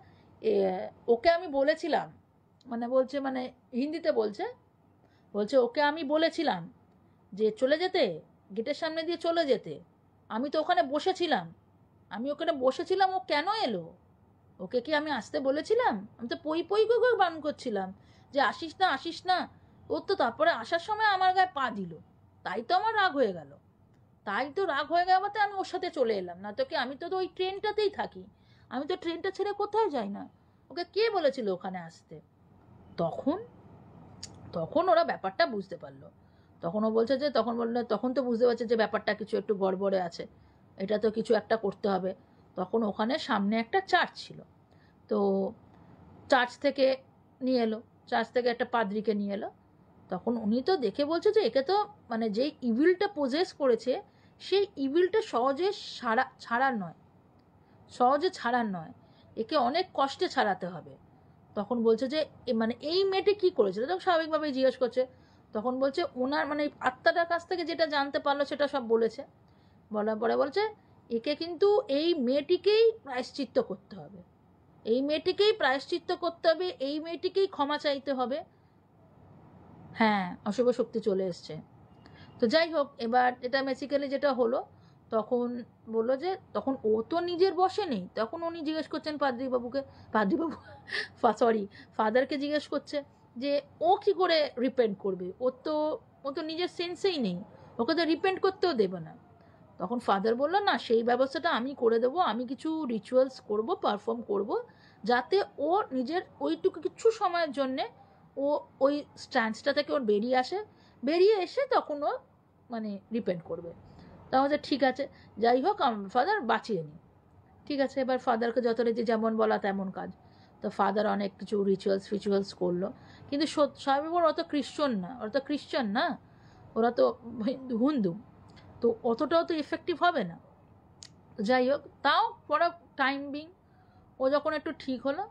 ওকে আমি বলেছিলাম মানে বলছে মানে হিন্দিতে বলছে বলছে ওকে আমি বলেছিলাম যে চলে যেতে গেটের সামনে দিয়ে চলে যেতে আমি তো ওখানে বসেছিলাম আমি ওখানে বসেছিলাম ও কেন এলো ওকে কি আমি আসতে বলেছিলাম আমি তো পই পই করে বারণ করছিলাম যে আসিস না আসিস না ও তো তারপরে আসার সময় আমার গায়ে পা দিল তাই তো আমার রাগ হয়ে গেল তাই তো রাগ হয়ে গেওয়াতে আমি ওর সাথে চলে এলাম না তো কি আমি তো ওই ট্রেনটাতেই থাকি আমি তো ট্রেনটা ছেড়ে কোথাও যাই না ওকে কে বলেছিল ওখানে আসতে তখন তখন ওরা ব্যাপারটা বুঝতে পারলো তখন ও বলছে যে তখন বললো তখন তো বুঝতে পারছে যে ব্যাপারটা কিছু একটু গড়বড়ে আছে এটা তো কিছু একটা করতে হবে তখন ওখানে সামনে একটা চার্চ ছিল তো চার্চ থেকে নিয়ে এলো চার্চ থেকে একটা পাদ্রিকে নিয়ে এলো তখন উনি তো দেখে বলছে যে একে তো মানে যেই ইভিলটা পোজেস করেছে সেই ইভিলটা সহজে সারা ছাড়ার নয় সহজে ছাড়ার নয় একে অনেক কষ্টে ছাড়াতে হবে তখন বলছে যে মানে এই মেয়েটি কী করেছিল তখন স্বাভাবিকভাবেই জিজ্ঞেস করছে তখন বলছে ওনার মানে আত্মাটার কাছ থেকে যেটা জানতে পারলো সেটা সব বলেছে বলার পরে বলছে একে কিন্তু এই মেয়েটিকেই প্রায়শ্চিত্ত করতে হবে এই মেয়েটিকেই প্রায়শ্চিত্ত করতে হবে এই মেয়েটিকেই ক্ষমা চাইতে হবে হ্যাঁ অশুভ শক্তি চলে এসছে তো যাই হোক এবার এটা বেসিক্যালি যেটা হলো তখন বললো যে তখন ও তো নিজের বসে নেই তখন উনি জিজ্ঞেস করছেন পাদ্রিবাবুকে পাদ্রিবাবু সরি ফাদারকে জিজ্ঞেস করছে যে ও কি করে রিপেন্ট করবে ওর তো ও তো নিজের সেন্সেই নেই ওকে তো রিপেন্ট করতেও দেবে না তখন ফাদার বললো না সেই ব্যবস্থাটা আমি করে দেবো আমি কিছু রিচুয়ালস করব পারফর্ম করব যাতে ও নিজের ওইটুকু কিছু সময়ের জন্যে ও ওই স্ট্যান্ডসটা থেকে ওর বেরিয়ে আসে বেরিয়ে এসে তখন ও মানে রিপেন্ড করবে তাহলে ঠিক আছে যাই হোক ফাদার বাঁচিয়ে নিই ঠিক আছে এবার ফাদারকে রেজে যেমন বলা তেমন কাজ তো ফাদার অনেক কিছু রিচুয়ালস ফিচুয়ালস করলো কিন্তু সত্য স্বামী ওরা তো খ্রিশ্চন না ওরা তো খ্রিশ্চান না ওরা তো হিন্দু তো অতটাও তো এফেক্টিভ হবে না যাই হোক তাও পড়া টাইম বিং ও যখন একটু ঠিক হলো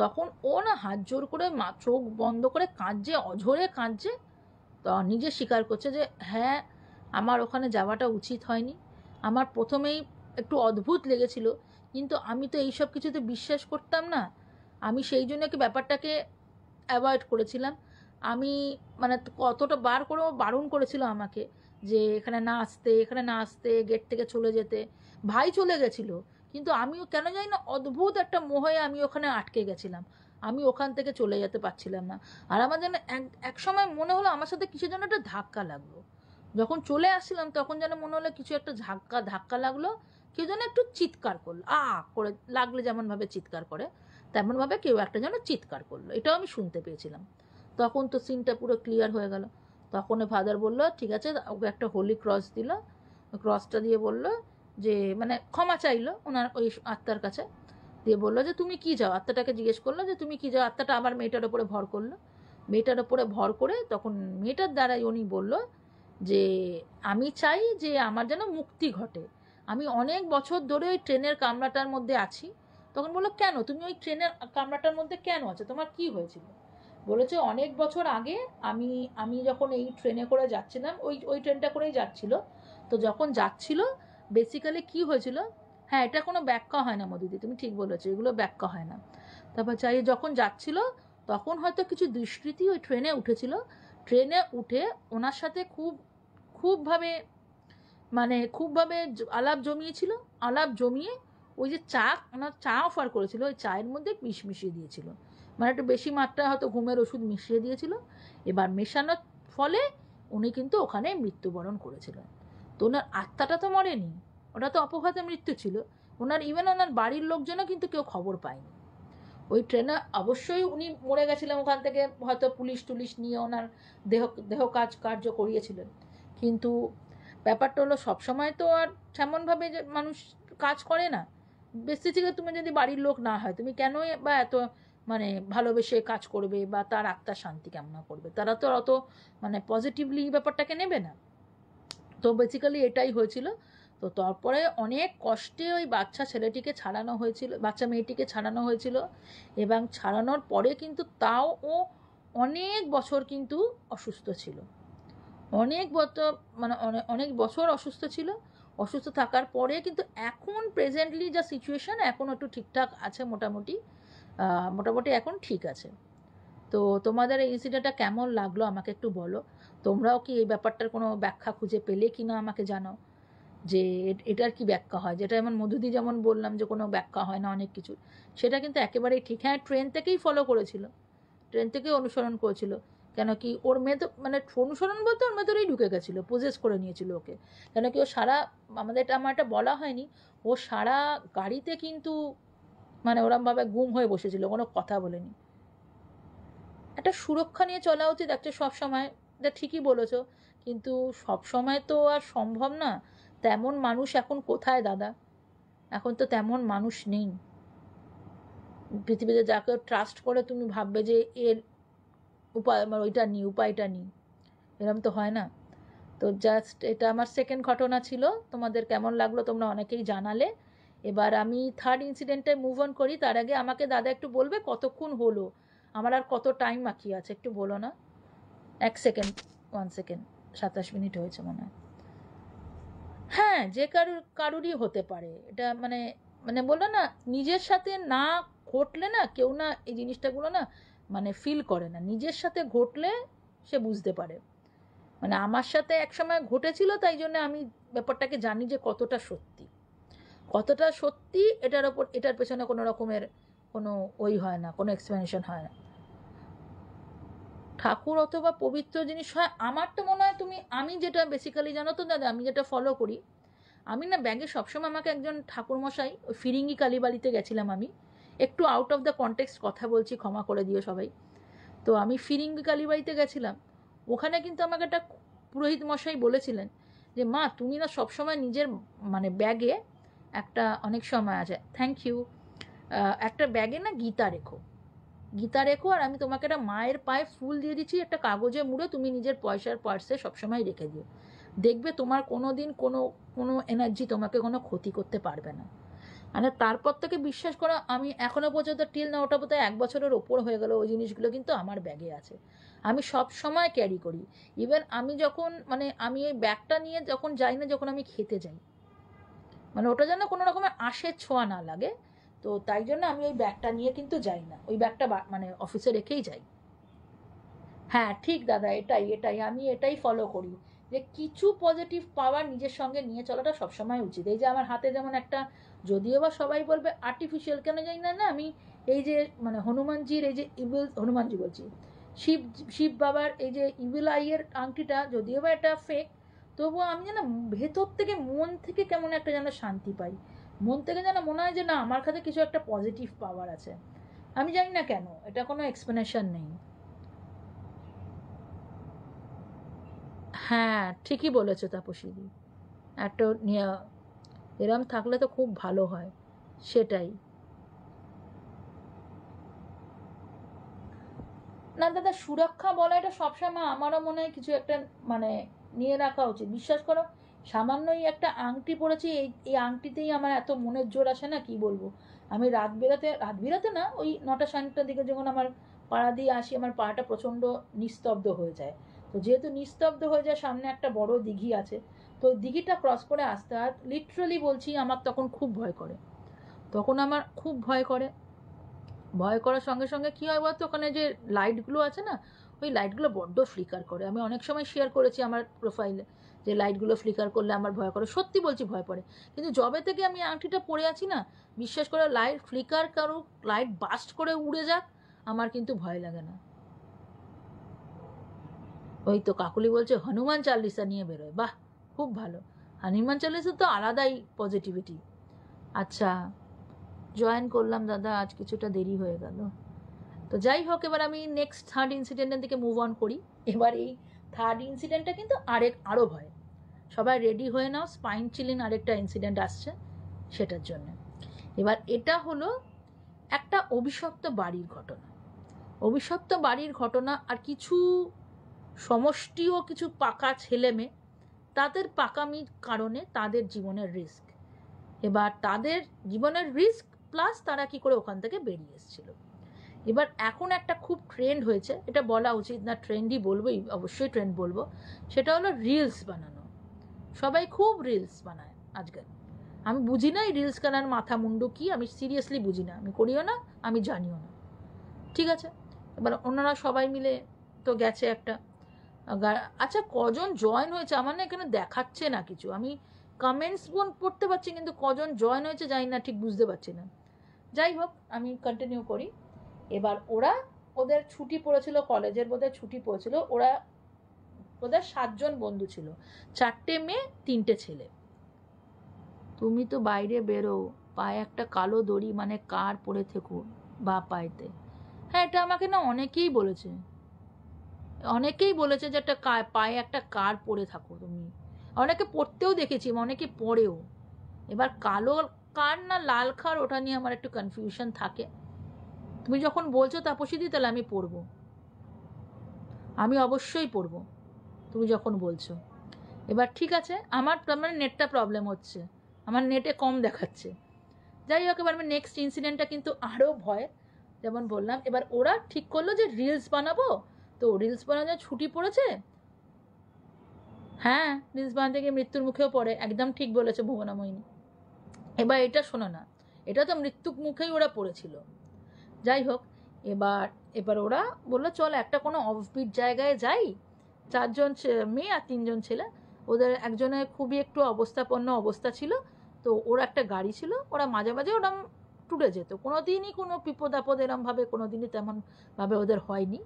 তখন ও না হাত জোর করে মা চোখ বন্ধ করে কাঁদছে অঝরে কাঁদছে তো নিজে স্বীকার করছে যে হ্যাঁ আমার ওখানে যাওয়াটা উচিত হয়নি আমার প্রথমেই একটু অদ্ভুত লেগেছিল কিন্তু আমি তো এইসব কিছুতে বিশ্বাস করতাম না আমি সেই জন্য কি ব্যাপারটাকে অ্যাভয়েড করেছিলাম আমি মানে কতটা বার ও বারণ করেছিল আমাকে যে এখানে না আসতে এখানে না আসতে গেট থেকে চলে যেতে ভাই চলে গেছিল কিন্তু আমিও কেন জানি না অদ্ভুত একটা মোহে আমি ওখানে আটকে গেছিলাম আমি ওখান থেকে চলে যেতে পারছিলাম না আর আমার যেন এক এক সময় মনে হলো আমার সাথে কিছু যেন একটা ধাক্কা লাগলো যখন চলে আসছিলাম তখন যেন মনে হলো কিছু একটা ধাক্কা ধাক্কা লাগলো কেউ যেন একটু চিৎকার করলো আ করে লাগলে যেমনভাবে চিৎকার করে তেমনভাবে কেউ একটা যেন চিৎকার করলো এটাও আমি শুনতে পেয়েছিলাম তখন তো সিনটা পুরো ক্লিয়ার হয়ে গেল তখন ফাদার বলল ঠিক আছে ওকে একটা হোলি ক্রস দিল ক্রসটা দিয়ে বলল যে মানে ক্ষমা চাইলো ওনার ওই আত্মার কাছে দিয়ে বললো যে তুমি কি যাও আত্মাটাকে জিজ্ঞেস করলো যে তুমি কি যাও আত্মাটা আবার মেয়েটার ওপরে ভর করলো মেয়েটার ওপরে ভর করে তখন মেয়েটার দ্বারাই উনি বলল যে আমি চাই যে আমার যেন মুক্তি ঘটে আমি অনেক বছর ধরে ওই ট্রেনের কামরাটার মধ্যে আছি তখন বললো কেন তুমি ওই ট্রেনের কামরাটার মধ্যে কেন আছো তোমার কি হয়েছিল বলেছে অনেক বছর আগে আমি আমি যখন এই ট্রেনে করে যাচ্ছিলাম ওই ওই ট্রেনটা করেই যাচ্ছিল তো যখন যাচ্ছিল বেসিক্যালি কি হয়েছিল হ্যাঁ এটা কোনো ব্যাখ্যা হয় না মোদিদি তুমি ঠিক বলেছো এগুলো ব্যাখ্যা হয় না তারপর চাই যখন যাচ্ছিল তখন হয়তো কিছু দুষ্কৃতি ওই ট্রেনে উঠেছিল ট্রেনে উঠে ওনার সাথে খুব খুবভাবে মানে খুবভাবে আলাপ জমিয়েছিল আলাপ জমিয়ে ওই যে চা ওনার চা অফার করেছিল ওই চায়ের মধ্যে মিশমিশিয়ে দিয়েছিল মানে একটু বেশি মাত্রায় হয়তো ঘুমের ওষুধ মিশিয়ে দিয়েছিল এবার মেশানোর ফলে উনি কিন্তু ওখানে মৃত্যুবরণ করেছিলেন তো ওনার আত্মাটা তো মরেনি ওটা তো অপঘাতে মৃত্যু ছিল ওনার ইভেন ওনার বাড়ির লোকজনও কিন্তু কেউ খবর পায়নি ওই ট্রেনে অবশ্যই উনি মরে গেছিলেন ওখান থেকে হয়তো পুলিশ টুলিশ নিয়ে ওনার দেহ দেহ কাজ কার্য করিয়েছিলেন কিন্তু ব্যাপারটা হলো সবসময় তো আর সেমনভাবে মানুষ কাজ করে না বেশি থেকে তুমি যদি বাড়ির লোক না হয় তুমি কেনই বা এত মানে ভালোবেসে কাজ করবে বা তার আত্মার শান্তি কামনা করবে তারা তো অত মানে পজিটিভলি ব্যাপারটাকে নেবে না তো বেসিক্যালি এটাই হয়েছিল তো তারপরে অনেক কষ্টে ওই বাচ্চা ছেলেটিকে ছাড়ানো হয়েছিল বাচ্চা মেয়েটিকে ছাড়ানো হয়েছিল এবং ছাড়ানোর পরে কিন্তু তাও ও অনেক বছর কিন্তু অসুস্থ ছিল অনেক বছর মানে অনেক বছর অসুস্থ ছিল অসুস্থ থাকার পরে কিন্তু এখন প্রেজেন্টলি যা সিচুয়েশান এখন একটু ঠিকঠাক আছে মোটামুটি মোটামুটি এখন ঠিক আছে তো তোমাদের এই ইনসিডেন্টটা কেমন লাগলো আমাকে একটু বলো তোমরাও কি এই ব্যাপারটার কোনো ব্যাখ্যা খুঁজে পেলে কি না আমাকে জানো যে এটার কি ব্যাখ্যা হয় যেটা যেমন মধুদি যেমন বললাম যে কোনো ব্যাখ্যা হয় না অনেক কিছু সেটা কিন্তু একেবারেই ঠিক হ্যাঁ ট্রেন থেকেই ফলো করেছিল ট্রেন থেকেই অনুসরণ করেছিল কেন কি ওর মেয়ে তো মানে অনুসরণ বলতে ওর মেয়েদেরই ঢুকে গেছিলো পোজেস করে নিয়েছিল ওকে কেন কি ও সারা আমাদের এটা আমার এটা বলা হয়নি ও সারা গাড়িতে কিন্তু মানে ওরমভাবে গুম হয়ে বসেছিল কোনো কথা বলেনি একটা সুরক্ষা নিয়ে চলা উচিত একটা সবসময় এটা ঠিকই বলেছ কিন্তু সবসময় তো আর সম্ভব না তেমন মানুষ এখন কোথায় দাদা এখন তো তেমন মানুষ নেই পৃথিবীতে যাকে ট্রাস্ট করে তুমি ভাববে যে এর উপায় আমার মানে ওইটা নিই উপায়টা নিই এরকম তো হয় না তো জাস্ট এটা আমার সেকেন্ড ঘটনা ছিল তোমাদের কেমন লাগলো তোমরা অনেকেই জানালে এবার আমি থার্ড ইনসিডেন্টে মুভ অন করি তার আগে আমাকে দাদা একটু বলবে কতক্ষণ হলো আমার আর কত টাইম বাকি আছে একটু বলো না এক সেকেন্ড ওয়ান সেকেন্ড সাতাশ মিনিট হয়েছে মনে হয় হ্যাঁ যে কারুর কারুরই হতে পারে এটা মানে মানে বললো না নিজের সাথে না ঘটলে না কেউ না এই জিনিসটাগুলো না মানে ফিল করে না নিজের সাথে ঘটলে সে বুঝতে পারে মানে আমার সাথে একসময় ঘটেছিল তাই জন্য আমি ব্যাপারটাকে জানি যে কতটা সত্যি কতটা সত্যি এটার ওপর এটার পেছনে কোনো রকমের কোনো ওই হয় না কোনো এক্সপ্লেনেশন হয় না ঠাকুর অথবা পবিত্র জিনিস হয় আমার তো মনে হয় তুমি আমি যেটা বেসিক্যালি জানো তো দাদা আমি যেটা ফলো করি আমি না ব্যাগে সবসময় আমাকে একজন ঠাকুরমশাই ওই ফিরিঙ্গি কালীবাড়িতে গেছিলাম আমি একটু আউট অফ দ্য কনটেক্সট কথা বলছি ক্ষমা করে দিও সবাই তো আমি ফিরিঙ্গি কালীবাড়িতে গেছিলাম ওখানে কিন্তু আমাকে একটা পুরোহিত মশাই বলেছিলেন যে মা তুমি না সবসময় নিজের মানে ব্যাগে একটা অনেক সময় আছে থ্যাংক ইউ একটা ব্যাগে না গীতা রেখো গীতা রেখো আর আমি তোমাকে একটা মায়ের পায়ে ফুল দিয়ে দিচ্ছি একটা কাগজে মুড়ে তুমি নিজের পয়সার পার্সে সবসময় রেখে দিও দেখবে তোমার কোনো দিন কোনো কোনো এনার্জি তোমাকে কোনো ক্ষতি করতে পারবে না মানে তারপর থেকে বিশ্বাস করো আমি এখনও পর্যন্ত টিল না ওটা বোধহয় এক বছরের ওপর হয়ে গেলো ওই জিনিসগুলো কিন্তু আমার ব্যাগে আছে আমি সব সময় ক্যারি করি ইভেন আমি যখন মানে আমি এই ব্যাগটা নিয়ে যখন যাই না যখন আমি খেতে যাই মানে ওটা যেন কোনো রকমের আঁশের ছোঁয়া না লাগে তো তাই জন্য আমি ওই ব্যাগটা নিয়ে কিন্তু যাই না ওই ব্যাগটা মানে অফিসে রেখেই যাই হ্যাঁ ঠিক দাদা এটাই এটাই আমি এটাই ফলো করি যে কিছু পজিটিভ পাওয়ার নিজের সঙ্গে নিয়ে চলাটা সবসময় উচিত এই যে আমার হাতে যেমন একটা যদিও বা সবাই বলবে আর্টিফিশিয়াল কেন জানি না না আমি এই যে মানে হনুমানজির এই যে ইবিল হনুমানজি বলছি শিব শিব বাবার এই যে ইবিল আইয়ের আংটিটা যদিও বা এটা ফেক তবুও আমি যেন ভেতর থেকে মন থেকে কেমন একটা যেন শান্তি পাই মন থেকে যেন মনে হয় যে না আমার কাছে কিছু একটা পজিটিভ পাওয়ার আছে আমি জানি না কেন এটা কোনো এক্সপ্লেনেশন নেই হ্যাঁ ঠিকই বলেছো তাপসীদি একটা এরম থাকলে তো খুব ভালো হয় সেটাই না দাদা সুরক্ষা বলা এটা সবসময় আমারও মনে হয় কিছু একটা মানে নিয়ে রাখা উচিত বিশ্বাস করো সামান্যই একটা আংটি পরেছি এই এই আংটিতেই আমার এত মনের জোর আসে না কি বলবো আমি রাত বেরাতে রাত বেরাতে না ওই নটা সাড়ে নটার দিকে যখন আমার পাড়া দিয়ে আসি আমার পাড়াটা প্রচণ্ড নিস্তব্ধ হয়ে যায় তো যেহেতু নিস্তব্ধ হয়ে যায় সামনে একটা বড় দিঘি আছে তো দিঘিটা ক্রস করে আসতে আর লিটারালি বলছি আমার তখন খুব ভয় করে তখন আমার খুব ভয় করে ভয় করার সঙ্গে সঙ্গে কী হয় বলতো ওখানে যে লাইটগুলো আছে না ওই লাইটগুলো বড্ড ফ্লিকার করে আমি অনেক সময় শেয়ার করেছি আমার প্রোফাইলে যে লাইটগুলো ফ্লিকার করলে আমার ভয় করে সত্যি বলছি ভয় পড়ে কিন্তু জবে থেকে আমি আংটিটা পরে আছি না বিশ্বাস করে লাইট ফ্লিকার কারুক লাইট বাস্ট করে উড়ে যাক আমার কিন্তু ভয় লাগে না ওই তো কাকুলি বলছে হনুমান চাল্লিশা নিয়ে বেরোয় বাহ খুব ভালো হনুমান চাল্লিশা তো আলাদাই পজিটিভিটি আচ্ছা জয়েন করলাম দাদা আজ কিছুটা দেরি হয়ে গেল তো যাই হোক এবার আমি নেক্সট থার্ড ইনসিডেন্টের দিকে মুভ অন করি এবার এই থার্ড ইনসিডেন্টটা কিন্তু আরেক আরও ভয় সবাই রেডি হয়ে নাও স্পাইন চিলিন আরেকটা ইনসিডেন্ট আসছে সেটার জন্য এবার এটা হলো একটা অভিশপ্ত বাড়ির ঘটনা অভিশপ্ত বাড়ির ঘটনা আর কিছু সমষ্টিও কিছু পাকা ছেলে মেয়ে তাদের পাকামির কারণে তাদের জীবনের রিস্ক এবার তাদের জীবনের রিস্ক প্লাস তারা কি করে ওখান থেকে বেরিয়ে এসেছিল এবার এখন একটা খুব ট্রেন্ড হয়েছে এটা বলা উচিত না ট্রেন্ডই বলবোই অবশ্যই ট্রেন্ড বলবো সেটা হলো রিলস বানানো সবাই খুব রিলস বানায় আজকাল আমি বুঝি না এই রিলস কানার মাথা মুন্ডু কী আমি সিরিয়াসলি বুঝি না আমি করিও না আমি জানিও না ঠিক আছে এবার ওনারা সবাই মিলে তো গেছে একটা আচ্ছা কজন জয়েন হয়েছে আমার না এখানে দেখাচ্ছে না কিছু আমি কমেন্টস বোন পড়তে পারছি কিন্তু কজন জয়েন হয়েছে জানি না ঠিক বুঝতে পারছি না যাই হোক আমি কন্টিনিউ করি এবার ওরা ওদের ছুটি পড়েছিল কলেজের বোধহয় ছুটি পড়েছিল ওরা ওদের সাতজন বন্ধু ছিল চারটে মেয়ে তিনটে ছেলে তুমি তো বাইরে বেরো পায়ে একটা কালো দড়ি মানে কার পরে থেকো বা পায়েতে হ্যাঁ এটা আমাকে না অনেকেই বলেছে অনেকেই বলেছে যে একটা পায়ে একটা কার পরে থাকো তুমি অনেকে পড়তেও দেখেছি অনেকে পড়েও এবার কালো কার না লাল খার ওটা নিয়ে আমার একটু কনফিউশন থাকে তুমি যখন বলছো তাপসীদি তাহলে আমি পড়ব আমি অবশ্যই পড়ব তুমি যখন বলছো এবার ঠিক আছে আমার মানে নেটটা প্রবলেম হচ্ছে আমার নেটে কম দেখাচ্ছে যাই হোক এবার আমি নেক্সট ইনসিডেন্টটা কিন্তু আরও ভয় যেমন বললাম এবার ওরা ঠিক করলো যে রিলস বানাবো তো রিলস বানানো ছুটি পড়েছে হ্যাঁ রিলস বানাতে গিয়ে মৃত্যুর মুখেও পড়ে একদম ঠিক বলেছে ভুবনাময়িনী এবার এটা শোনো না এটা তো মৃত্যুর মুখেই ওরা পড়েছিল যাই হোক এবার এবার ওরা বললো চল একটা কোনো অফবিট জায়গায় যাই চারজন মেয়ে আর তিনজন ছেলে ওদের একজনের খুবই একটু অবস্থাপন্ন অবস্থা ছিল তো ওর একটা গাড়ি ছিল ওরা মাঝে মাঝে ওরম টুটে যেত কোনো দিনই কোনো বিপদ আপদ এরমভাবে কোনো দিনই তেমনভাবে ওদের হয়নি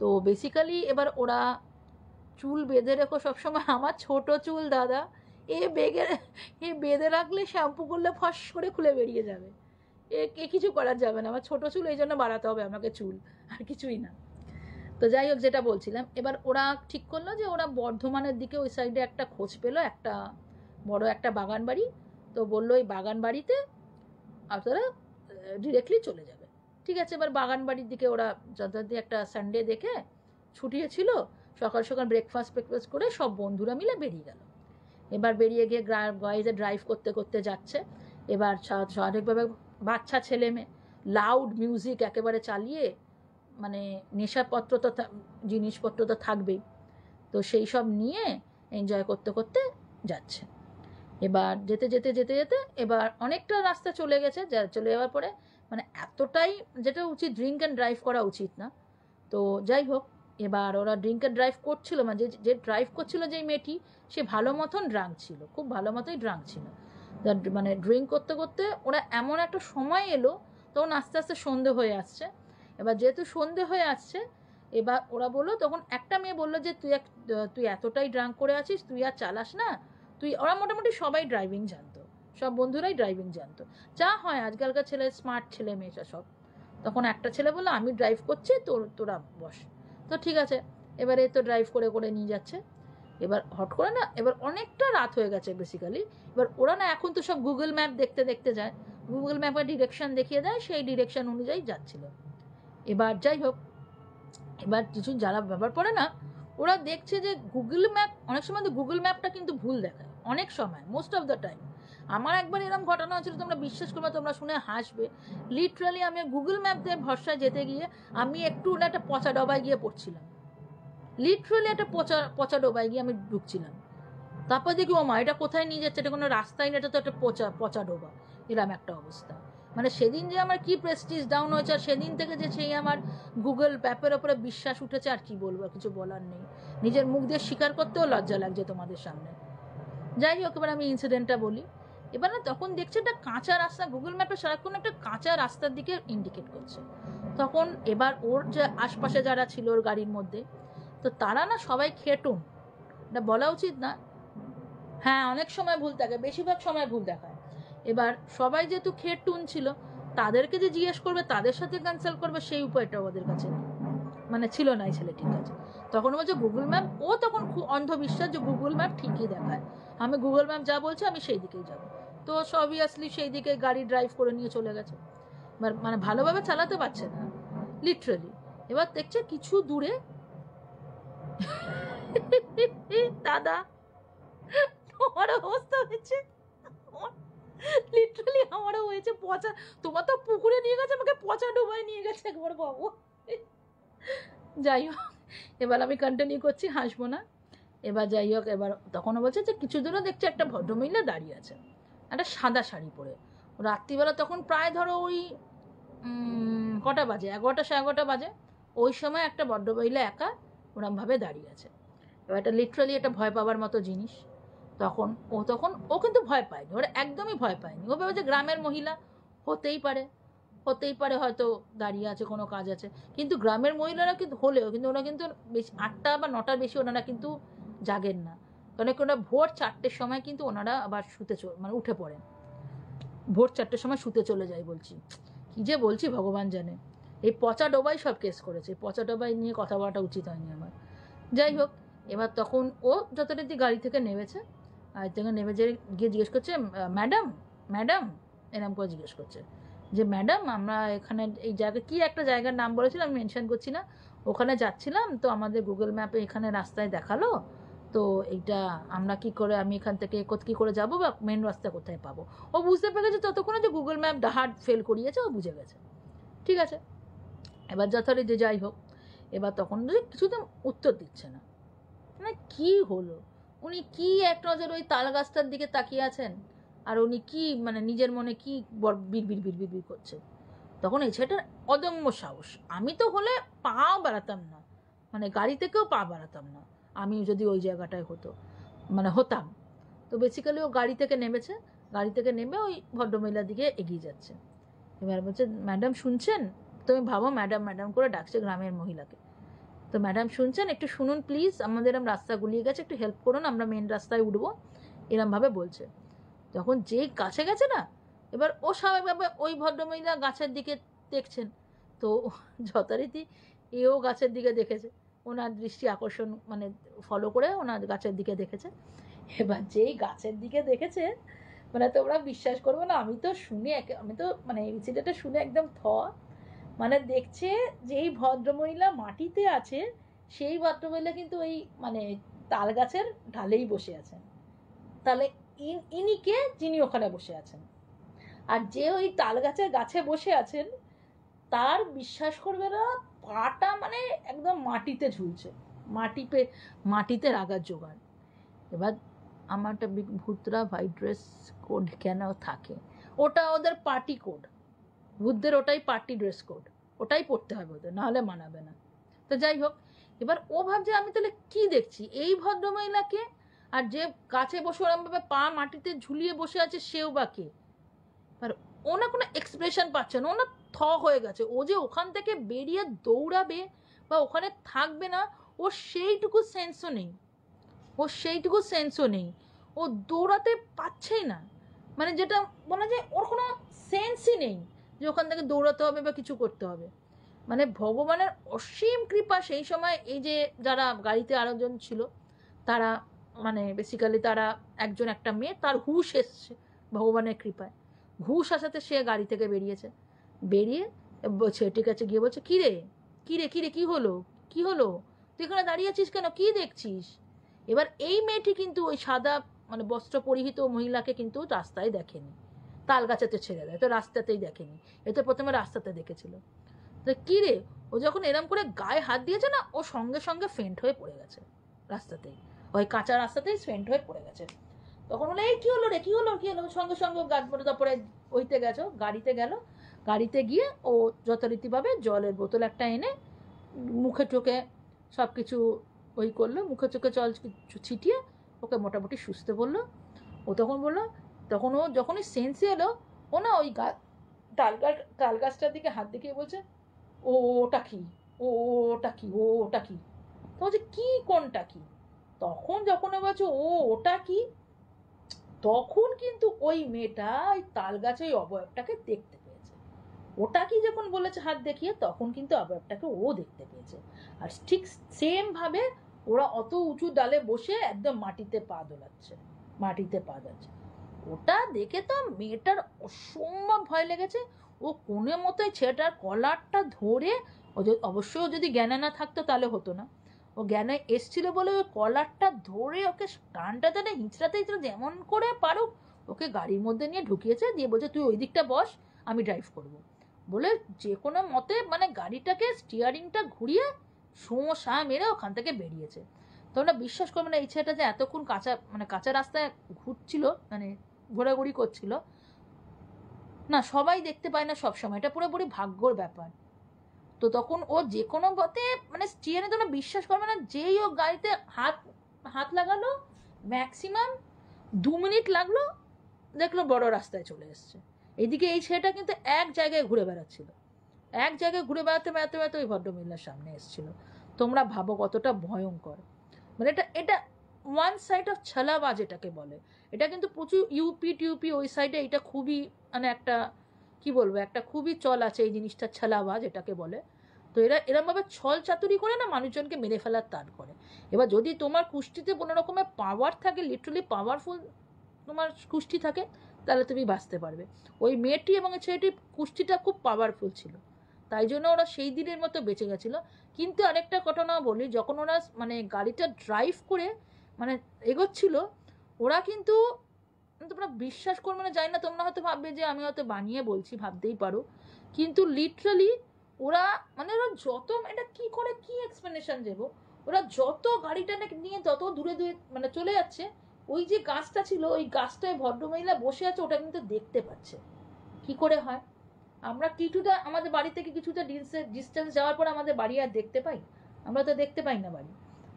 তো বেসিক্যালি এবার ওরা চুল বেঁধে রেখো সবসময় আমার ছোট চুল দাদা এ বেগে এ বেঁধে রাখলে শ্যাম্পু করলে ফস করে খুলে বেরিয়ে যাবে এ কিছু করার যাবে না আমার ছোটো চুল এই জন্য বাড়াতে হবে আমাকে চুল আর কিছুই না তো যাই হোক যেটা বলছিলাম এবার ওরা ঠিক করলো যে ওরা বর্ধমানের দিকে ওই সাইডে একটা খোঁজ পেলো একটা বড় একটা বাগান বাড়ি তো বললো ওই বাগান বাড়িতে আপনারা ডিরেক্টলি চলে যাবে ঠিক আছে এবার বাগান বাড়ির দিকে ওরা যথাযথ একটা সানডে দেখে ছুটিয়ে ছিল সকাল সকাল ব্রেকফাস্ট ব্রেকফাস্ট করে সব বন্ধুরা মিলে বেরিয়ে গেল এবার বেরিয়ে গিয়ে গয়েজে ড্রাইভ করতে করতে যাচ্ছে এবার স্বাভাবিকভাবে বাচ্চা ছেলে মেয়ে লাউড মিউজিক একেবারে চালিয়ে মানে নেশাপত্র তো জিনিসপত্র তো থাকবেই তো সেই সব নিয়ে এনজয় করতে করতে যাচ্ছে এবার যেতে যেতে যেতে যেতে এবার অনেকটা রাস্তা চলে গেছে যা চলে যাওয়ার পরে মানে এতটাই যেটা উচিত ড্রিঙ্ক অ্যান্ড ড্রাইভ করা উচিত না তো যাই হোক এবার ওরা ড্রিঙ্ক অ্যান্ড ড্রাইভ করছিল মানে যে যে ড্রাইভ করছিল যেই মেয়েটি সে ভালো মতন ড্রাঙ্ক ছিল খুব ভালো মতোই ড্রাঙ্ক ছিল মানে ড্রিঙ্ক করতে করতে ওরা এমন একটা সময় এলো তখন আস্তে আস্তে সন্ধে হয়ে আসছে এবার যেহেতু সন্ধে হয়ে আসছে এবার ওরা বললো তখন একটা মেয়ে বললো যে তুই এক তুই এতটাই ড্রাঙ্ক করে আছিস তুই আর চালাস না তুই ওরা মোটামুটি সবাই ড্রাইভিং জানতো সব বন্ধুরাই ড্রাইভিং জানতো যা হয় আজকালকার ছেলে স্মার্ট ছেলে মেয়েটা সব তখন একটা ছেলে বললো আমি ড্রাইভ করছি তোর তোরা বস তো ঠিক আছে এবারে তো ড্রাইভ করে করে নিয়ে যাচ্ছে এবার হট করে না এবার অনেকটা রাত হয়ে গেছে বেসিক্যালি এবার ওরা না এখন তো সব গুগল ম্যাপ দেখতে দেখতে যায় গুগল ম্যাপে ডিরেকশন দেখিয়ে দেয় সেই ডিরেকশন অনুযায়ী যাচ্ছিল এবার যাই হোক এবার কিছু যারা ব্যবহার করে না ওরা দেখছে যে গুগল ম্যাপ অনেক সময় তো গুগল ম্যাপটা কিন্তু ভুল দেখায় অনেক সময় মোস্ট অফ দ্য টাইম আমার একবার এরকম ঘটনা হয়েছিল তোমরা বিশ্বাস করবে তোমরা শুনে হাসবে লিটারালি আমি গুগল ম্যাপ দিয়ে ভরসায় যেতে গিয়ে আমি একটু একটা পচা ডবায় গিয়ে পড়ছিলাম লিটারালি একটা পচা পচা ডোবায় গিয়ে আমি ঢুকছিলাম তারপর দেখি ও মা এটা কোথায় নিয়ে যাচ্ছে এটা কোনো রাস্তায় না এটা তো একটা পচা পচা ডোবা এরম একটা অবস্থা মানে সেদিন যে আমার কি প্রেস্টিজ ডাউন হয়েছে আর সেদিন থেকে যে সেই আমার গুগল ম্যাপের ওপরে বিশ্বাস উঠেছে আর কি বলবো কিছু বলার নেই নিজের মুখ দিয়ে স্বীকার করতেও লজ্জা লাগছে তোমাদের সামনে যাই হোক এবার আমি ইনসিডেন্টটা বলি এবার না তখন দেখছি একটা কাঁচা রাস্তা গুগল ম্যাপে সারাক্ষণ একটা কাঁচা রাস্তার দিকে ইন্ডিকেট করছে তখন এবার ওর যে আশপাশে যারা ছিল ওর গাড়ির মধ্যে তো তারা না সবাই খেটুন এটা বলা উচিত না হ্যাঁ অনেক সময় ভুল থাকে বেশিরভাগ সময় ভুল দেখায় এবার সবাই যেহেতু খেটুন ছিল তাদেরকে যে জিজ্ঞেস করবে তাদের সাথে কনসাল্ট করবে সেই উপায়টা ওদের কাছে মানে ছিল না এই ছেলে ঠিক আছে তখন বলছে গুগল ম্যাপ ও তখন খুব অন্ধবিশ্বাস যে গুগল ম্যাপ ঠিকই দেখায় আমি গুগল ম্যাপ যা বলছে আমি সেই দিকেই যাব তো অবভিয়াসলি সেই দিকে গাড়ি ড্রাইভ করে নিয়ে চলে গেছে মানে ভালোভাবে চালাতে পারছে না লিটারেলি এবার দেখছে কিছু দূরে দাদা তোমার অবস্থা হয়েছে লিটারালি আমারও হয়েছে পচা তোমার তো পুকুরে নিয়ে গেছে আমাকে পচা ডোবায় নিয়ে গেছে একবার বাবু যাই হোক এবার আমি কন্টিনিউ করছি হাসবো না এবার যাই হোক এবার তখনও বলছে যে কিছু দূরে দেখছে একটা ভদ্রমহিলা দাঁড়িয়ে আছে একটা সাদা শাড়ি পরে রাত্রিবেলা তখন প্রায় ধরো ওই কটা বাজে এগারোটা সাড়ে এগারোটা বাজে ওই সময় একটা ভদ্রমহিলা একা ওরমভাবে দাঁড়িয়ে আছে এবার এটা লিটারালি এটা ভয় পাওয়ার মতো জিনিস তখন ও তখন ও কিন্তু ভয় পায়নি ওরা একদমই ভয় পায়নি ও ভেবে যে গ্রামের মহিলা হতেই পারে হতেই পারে হয়তো দাঁড়িয়ে আছে কোনো কাজ আছে কিন্তু গ্রামের মহিলারা কিন্তু হলেও কিন্তু ওরা কিন্তু বেশি আটটা বা নটার বেশি ওনারা কিন্তু জাগেন না কারণ ওরা ভোর চারটের সময় কিন্তু ওনারা আবার শুতে মানে উঠে পড়েন ভোর চারটের সময় শুতে চলে যায় বলছি কী যে বলছি ভগবান জানে এই পচা ডোবাই সব কেস করেছে পচা ডোবাই নিয়ে কথা বলাটা উচিত হয়নি আমার যাই হোক এবার তখন ও যতটা গাড়ি থেকে নেমেছে আর থেকে নেমে যে গিয়ে জিজ্ঞেস করছে ম্যাডাম ম্যাডাম এরম করে জিজ্ঞেস করছে যে ম্যাডাম আমরা এখানে এই জায়গায় কী একটা জায়গার নাম বলেছিলাম আমি মেনশন করছি না ওখানে যাচ্ছিলাম তো আমাদের গুগল ম্যাপে এখানে রাস্তায় দেখালো তো এইটা আমরা কি করে আমি এখান থেকে কী করে যাব বা মেন রাস্তা কোথায় পাবো ও বুঝতে পেরেছে ততক্ষণে যে গুগল ম্যাপ ডাহাট ফেল করিয়েছে ও বুঝে গেছে ঠিক আছে এবার যে যাই হোক এবার তখন যদি কিছুতে উত্তর দিচ্ছে না মানে কি হলো উনি কি এক নজর ওই তাল গাছটার দিকে তাকিয়ে আছেন আর উনি কি মানে নিজের মনে কি বিড় বিড় করছে তখন এই ছেলেটার অদম্য সাহস আমি তো হলে পা বাড়াতাম না মানে গাড়ি থেকেও পা বাড়াতাম না আমি যদি ওই জায়গাটায় হতো মানে হতাম তো বেসিক্যালি ও গাড়ি থেকে নেমেছে গাড়ি থেকে নেমে ওই ভদ্রমহিলার দিকে এগিয়ে যাচ্ছে এবার বলছে ম্যাডাম শুনছেন তুমি ভাবো ম্যাডাম ম্যাডাম করে ডাকছে গ্রামের মহিলাকে তো ম্যাডাম শুনছেন একটু শুনুন প্লিজ আমাদের এরম রাস্তা গুলিয়ে গেছে একটু হেল্প করুন আমরা মেন রাস্তায় উঠবো এরমভাবে বলছে তখন যে কাছে গেছে না এবার ও স্বাভাবিকভাবে ওই ভদ্রমহিলা গাছের দিকে দেখছেন তো যথারীতি এও গাছের দিকে দেখেছে ওনার দৃষ্টি আকর্ষণ মানে ফলো করে ওনার গাছের দিকে দেখেছে এবার যেই গাছের দিকে দেখেছে মানে তোমরা বিশ্বাস করবে না আমি তো শুনে আমি তো মানে ইনসিডেন্টটা শুনে একদম থ মানে দেখছে যেই ভদ্রমহিলা মাটিতে আছে সেই ভদ্রমহিলা কিন্তু ওই মানে তাল গাছের ঢালেই বসে আছেন তাহলে ইনিকে যিনি ওখানে বসে আছেন আর যে ওই তাল গাছের গাছে বসে আছেন তার বিশ্বাস করবে না পাটা মানে একদম মাটিতে ঝুলছে মাটি পে মাটিতে রাগার জোগাড় এবার আমারটা ভূতরা হোয়াইট ড্রেস কোড কেন থাকে ওটা ওদের পার্টি কোড ভূতদের ওটাই পার্টি ড্রেস কোড ওটাই পড়তে হবে ওদের নাহলে মানাবে না তো যাই হোক এবার ও ভাবছে আমি তাহলে কি দেখছি এই ভদ্রমহিলাকে আর যে কাছে বসে ওরমভাবে পা মাটিতে ঝুলিয়ে বসে আছে সেও বা কে আর ও না কোনো এক্সপ্রেশন পাচ্ছে না ও না থ হয়ে গেছে ও যে ওখান থেকে বেরিয়ে দৌড়াবে বা ওখানে থাকবে না ও সেইটুকু সেন্সও নেই ও সেইটুকু সেন্সও নেই ও দৌড়াতে পারছেই না মানে যেটা বলা যায় ওর কোনো সেন্সই নেই যে ওখান থেকে দৌড়াতে হবে বা কিছু করতে হবে মানে ভগবানের অসীম কৃপা সেই সময় এই যে যারা গাড়িতে আরেকজন ছিল তারা মানে বেসিক্যালি তারা একজন একটা মেয়ে তার হুশ এসছে ভগবানের কৃপায় হুশ আসাতে সে গাড়ি থেকে বেরিয়েছে বেরিয়ে বলছে ঠিক আছে গিয়ে বলছে কিরে কিরে কিরে কি হলো কি হলো তুই এখানে দাঁড়িয়ে আছিস কেন কি দেখছিস এবার এই মেয়েটি কিন্তু ওই সাদা মানে বস্ত্র পরিহিত মহিলাকে কিন্তু রাস্তায় দেখেনি তাল গাছাতে ছেড়ে দেয় তো রাস্তাতেই দেখেনি এ তো প্রথমে রাস্তাতে দেখেছিল তো কী রে ও যখন এরম করে গায়ে হাত দিয়েছে না ও সঙ্গে সঙ্গে ফেন্ট হয়ে পড়ে গেছে রাস্তাতেই ওই কাঁচা রাস্তাতেই ফেন্ট হয়ে পড়ে গেছে তখন বলে এই কী হলো রে কী হলো কী হলো সঙ্গে সঙ্গে পরে তারপরে ওইতে গেছো গাড়িতে গেল গাড়িতে গিয়ে ও যথারীতিভাবে জলের বোতল একটা এনে মুখে চোখে সব কিছু ওই করলো মুখে চোখে জল ছিটিয়ে ওকে মোটামুটি সুস্থ বললো ও তখন বললো তখন ও যখনই সেন্সে এলো ও না ওই তাল তাল গাছটার দিকে হাত দেখিয়ে বলছে ও ওটা কি ও ওটা কি ও ওটা কি তো বলছে কী কোনটা কি তখন যখন ও বলছে ও ওটা কি তখন কিন্তু ওই মেয়েটা ওই তাল গাছে ওই অবয়বটাকে দেখতে পেয়েছে ওটা কি যখন বলেছে হাত দেখিয়ে তখন কিন্তু অবয়বটাকে ও দেখতে পেয়েছে আর ঠিক সেমভাবে ওরা অত উঁচু ডালে বসে একদম মাটিতে পা দোলাচ্ছে মাটিতে পা দোলাচ্ছে ওটা দেখে তো মেয়েটার অসম্ভব ভয় লেগেছে ও কোনো মতোই ছেলেটার কলারটা ধরে ও অবশ্যই যদি জ্ঞানে না থাকতো তাহলে হতো না ও জ্ঞানে এসছিল বলে ওই কলারটা ধরে ওকে টানটা তাহলে হিঁচড়াতে হিঁচড়া যেমন করে পারুক ওকে গাড়ির মধ্যে নিয়ে ঢুকিয়েছে দিয়ে বলছে তুই ওই দিকটা বস আমি ড্রাইভ করব। বলে যে কোনো মতে মানে গাড়িটাকে স্টিয়ারিংটা ঘুরিয়ে সোঁ সা মেরে ওখান থেকে বেরিয়েছে তোমরা বিশ্বাস করবে না এই ছেলেটা যে এতক্ষণ কাঁচা মানে কাঁচা রাস্তায় ঘুরছিল মানে ঘোরাঘুরি করছিল না সবাই দেখতে পায় না সবসময় এটা পুরোপুরি ভাগ্যর ব্যাপার তো তখন ও যে কোনো পথে মানে স্টিয়ারে তো বিশ্বাস করবে না যেই ও গাড়িতে হাত হাত লাগালো ম্যাক্সিমাম দু মিনিট লাগলো দেখলো বড় রাস্তায় চলে এসছে এদিকে এই ছেলেটা কিন্তু এক জায়গায় ঘুরে বেড়াচ্ছিল এক জায়গায় ঘুরে বেড়াতে বেড়াতে বেড়াতে ওই ভদ্রমহিলার সামনে এসছিল তোমরা ভাবো কতটা ভয়ঙ্কর মানে এটা এটা ওয়ান সাইড অফ ছালাবাজ যেটাকে বলে এটা কিন্তু প্রচুর ইউপি টিউপি ওই সাইডে এটা খুবই মানে একটা কি বলবো একটা খুবই চল আছে এই জিনিসটা ছালাবাজ যেটাকে বলে তো এরা এরমভাবে ছল চাতুরি করে না মানুষজনকে মেরে ফেলার তার করে এবার যদি তোমার কুষ্টিতে কোনো রকমের পাওয়ার থাকে লিটারালি পাওয়ারফুল তোমার কুষ্টি থাকে তাহলে তুমি বাঁচতে পারবে ওই মেয়েটি এবং ছেলেটির কুষ্টিটা খুব পাওয়ারফুল ছিল তাই জন্য ওরা সেই দিনের মতো বেঁচে গেছিলো কিন্তু আরেকটা ঘটনা বলি যখন ওরা মানে গাড়িটা ড্রাইভ করে মানে এগোচ্ছিল ওরা কিন্তু তোমরা বিশ্বাস করবে না জানি না তোমরা হয়তো ভাববে যে আমি হয়তো বানিয়ে বলছি ভাবতেই পারো কিন্তু লিটারালি ওরা মানে ওরা যত এটা কি করে কি এক্সপ্লেনেশন দেব ওরা যত গাড়িটা নিয়ে তত দূরে দূরে মানে চলে যাচ্ছে ওই যে গাছটা ছিল ওই গাছটায় ভদ্রমহিলা বসে আছে ওটা কিন্তু দেখতে পাচ্ছে কি করে হয় আমরা কিছুটা আমাদের বাড়ি থেকে কিছুটা ডিস্টেন্স যাওয়ার পর আমাদের বাড়ি আর দেখতে পাই আমরা তো দেখতে পাই না বাড়ি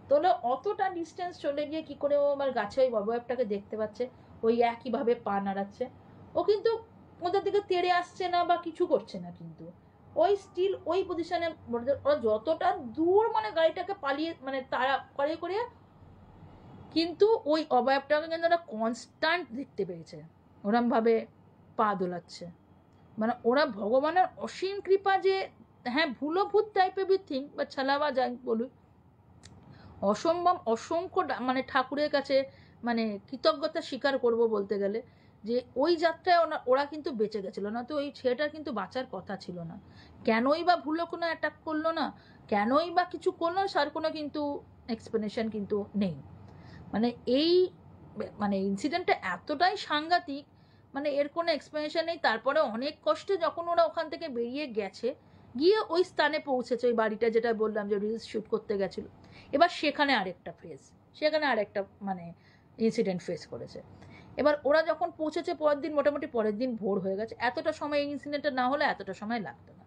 তাহলে অতটা ডিস্টেন্স চলে গিয়ে কি করে ও আমার গাছে ওই ববয়াবটাকে দেখতে পাচ্ছে ওই একইভাবে পা নাড়াচ্ছে ও কিন্তু ওদের দিকে তেড়ে আসছে না বা কিছু করছে না কিন্তু ওই স্টিল ওই পজিশনে ওরা যতটা দূর মানে গাড়িটাকে পালিয়ে মানে তারা করে করে কিন্তু ওই অবয়বটাকে কিন্তু ওরা কনস্ট্যান্ট দেখতে পেয়েছে ওরমভাবে পা দোলাচ্ছে মানে ওরা ভগবানের অসীম কৃপা যে হ্যাঁ ভুলো ভূত টাইপের বি থিং বা ছালা যাই বলুন অসম্ভব অসংখ্য মানে ঠাকুরের কাছে মানে কৃতজ্ঞতা স্বীকার করব বলতে গেলে যে ওই যাত্রায় ওরা কিন্তু বেঁচে গেছিল না তো ওই ছেলেটার কিন্তু বাঁচার কথা ছিল না কেনই বা ভুলো কোনো অ্যাটাক করলো না কেনই বা কিছু করলো না সার কোনো কিন্তু এক্সপ্লেনেশন কিন্তু নেই মানে এই মানে ইনসিডেন্টটা এতটাই সাংঘাতিক মানে এর কোনো এক্সপ্লেনেশন নেই তারপরে অনেক কষ্টে যখন ওরা ওখান থেকে বেরিয়ে গেছে গিয়ে ওই স্থানে পৌঁছেছে ওই বাড়িটা যেটা বললাম যে রিলস শ্যুট করতে গেছিল এবার সেখানে আরেকটা ফেস সেখানে আরেকটা মানে ইনসিডেন্ট ফেস করেছে এবার ওরা যখন পৌঁছেছে পরের দিন মোটামুটি পরের দিন ভোর হয়ে গেছে এতটা সময় এই ইনসিডেন্টটা না হলে এতটা সময় লাগতো না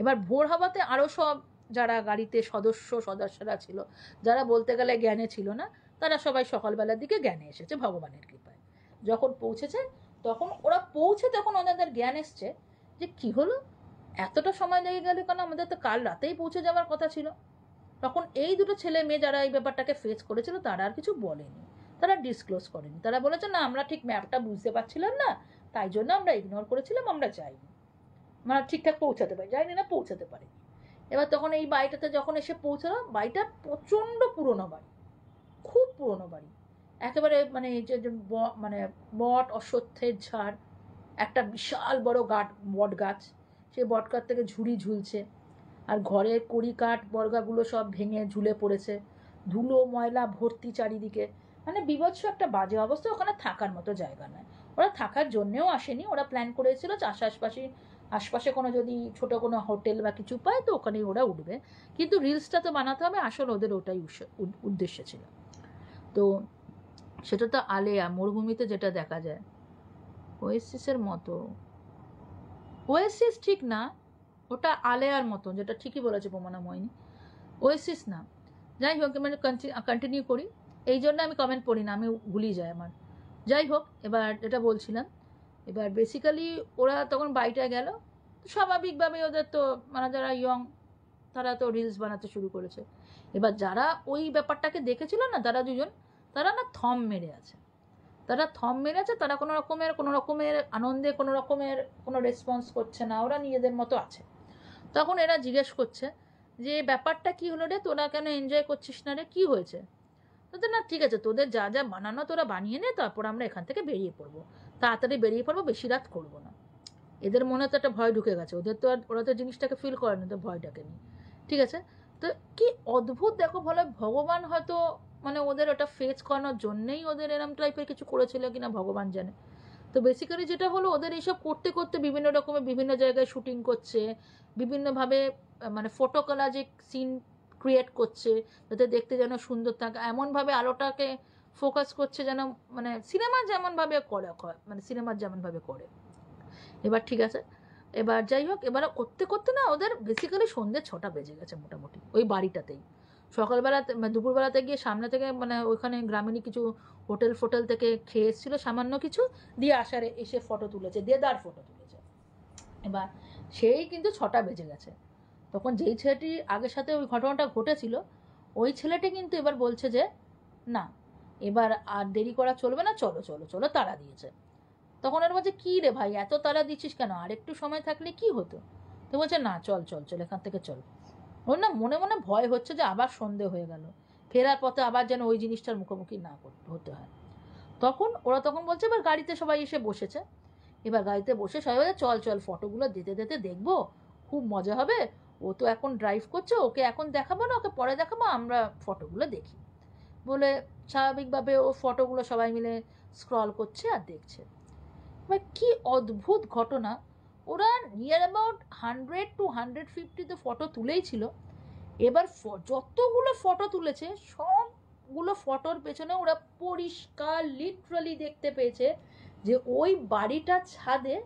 এবার ভোর হওয়াতে আরও সব যারা গাড়িতে সদস্য সদস্যরা ছিল যারা বলতে গেলে জ্ঞানে ছিল না তারা সবাই সকালবেলার দিকে জ্ঞানে এসেছে ভগবানের কৃপায় যখন পৌঁছেছে তখন ওরা পৌঁছে তখন ওনাদের জ্ঞান এসছে যে কি হলো এতটা সময় লেগে গেলে কেন আমাদের তো কাল রাতেই পৌঁছে যাওয়ার কথা ছিল তখন এই দুটো ছেলে মেয়ে যারা এই ব্যাপারটাকে ফেস করেছিল তারা আর কিছু বলেনি তারা ডিসক্লোজ করেনি তারা বলেছে না আমরা ঠিক ম্যাপটা বুঝতে পারছিলাম না তাই জন্য আমরা ইগনোর করেছিলাম আমরা যাইনি আমরা ঠিকঠাক পৌঁছাতে পারি যাইনি না পৌঁছাতে পারি এবার তখন এই বাড়িটাতে যখন এসে পৌঁছালো বাড়িটা প্রচণ্ড পুরনো বাড়ি খুব পুরনো বাড়ি একেবারে মানে যে মানে বট অসত্যের ঝাড় একটা বিশাল বড় গাট বট গাছ সে বটকার থেকে ঝুড়ি ঝুলছে আর ঘরের কড়ি কাঠ বর্গাগুলো সব ভেঙে ঝুলে পড়েছে ধুলো ময়লা ভর্তি চারিদিকে মানে বিভৎস একটা বাজে অবস্থা ওখানে থাকার মতো জায়গা নয় ওরা থাকার জন্যেও আসেনি ওরা প্ল্যান করেছিল আশেপাশে আশপাশে কোনো যদি ছোট কোনো হোটেল বা কিছু পায় তো ওখানেই ওরা উঠবে কিন্তু রিলসটা তো বানাতে হবে আসলে ওদের ওটাই উদ্দেশ্য ছিল তো সেটা তো আলেয়া মরুভূমিতে যেটা দেখা যায় ওয়েসিসের মতো ওয়েসিস ঠিক না ওটা আলেয়ার মতন যেটা ঠিকই বলেছে বোমানা ময়নি ওয়েসিস না যাই হোক মানে কন্টিনিউ করি এই জন্য আমি কমেন্ট পড়ি না আমি ভুলি যাই আমার যাই হোক এবার এটা বলছিলাম এবার বেসিক্যালি ওরা তখন বাড়িটা গেল স্বাভাবিকভাবে ওদের তো মানে যারা ইয়ং তারা তো রিলস বানাতে শুরু করেছে এবার যারা ওই ব্যাপারটাকে দেখেছিল না তারা দুজন তারা না থম মেরে আছে তারা থম মেরেছে তারা কোনো রকমের কোনো রকমের আনন্দে কোনো রকমের কোনো রেসপন্স করছে না ওরা নিজেদের মতো আছে তখন এরা জিজ্ঞেস করছে যে ব্যাপারটা কি হলো রে তোরা কেন এনজয় করছিস না রে কী হয়েছে তোদের না ঠিক আছে তোদের যা যা বানানো তোরা বানিয়ে নে তারপর আমরা এখান থেকে বেরিয়ে পড়বো তাড়াতাড়ি বেরিয়ে পড়বো বেশি রাত করবো না এদের মনে তো একটা ভয় ঢুকে গেছে ওদের তো আর ওরা তো জিনিসটাকে ফিল করে না তো ভয়টাকে নিয়ে ঠিক আছে তো কি অদ্ভুত দেখো ভালো ভগবান হয়তো মানে ওদের ওটা ফেস করানোর জন্যেই ওদের এরম টাইপের কিছু করেছিল কিনা ভগবান জানে তো বেসিক্যালি যেটা হলো ওদের এইসব করতে করতে বিভিন্ন রকমের বিভিন্ন জায়গায় শুটিং করছে বিভিন্নভাবে মানে ফটোকলাজিক সিন ক্রিয়েট করছে যাতে দেখতে যেন সুন্দর থাকে এমনভাবে আলোটাকে ফোকাস করছে যেন মানে সিনেমা যেমনভাবে করে মানে সিনেমা যেমনভাবে করে এবার ঠিক আছে এবার যাই হোক এবার করতে করতে না ওদের বেসিক্যালি সন্ধ্যে ছটা বেজে গেছে মোটামুটি ওই বাড়িটাতেই সকালবেলা দুপুরবেলাতে গিয়ে সামনে থেকে মানে ওইখানে গ্রামীণ কিছু হোটেল ফোটেল থেকে খেয়ে এসেছিলো সামান্য কিছু দিয়ে আসারে এসে ফটো তুলেছে দেদার ফটো তুলেছে এবার সেই কিন্তু ছটা বেজে গেছে তখন যেই ছেলেটি আগের সাথে ওই ঘটনাটা ঘটেছিল ওই ছেলেটি কিন্তু এবার বলছে যে না এবার আর দেরি করা চলবে না চলো চলো চলো তারা দিয়েছে তখন আর বলছে কী রে ভাই এত তারা দিচ্ছিস কেন আর একটু সময় থাকলে কি হতো তো বলছে না চল চল চল এখান থেকে চল ওর না মনে মনে ভয় হচ্ছে যে আবার সন্ধে হয়ে গেল ফেরার পথে আবার যেন ওই জিনিসটার মুখোমুখি না হতে হয় তখন ওরা তখন বলছে এবার গাড়িতে সবাই এসে বসেছে এবার গাড়িতে বসে সবাই বলে চল চল ফটোগুলো দিতে দিতে দেখবো খুব মজা হবে ও তো এখন ড্রাইভ করছে ওকে এখন দেখাবো না ওকে পরে দেখাবো আমরা ফটোগুলো দেখি বলে স্বাভাবিকভাবে ও ফটোগুলো সবাই মিলে স্ক্রল করছে আর দেখছে এবার কী অদ্ভুত ঘটনা ওরা near about hundred to hundred ফিফটিতে ফটো তুলেই ছিল এবার যতগুলো ফটো তুলেছে সবগুলো ফটোর পেছনে ওরা পরিষ্কার লিটারালি দেখতে পেয়েছে যে ওই বাড়িটার ছাদে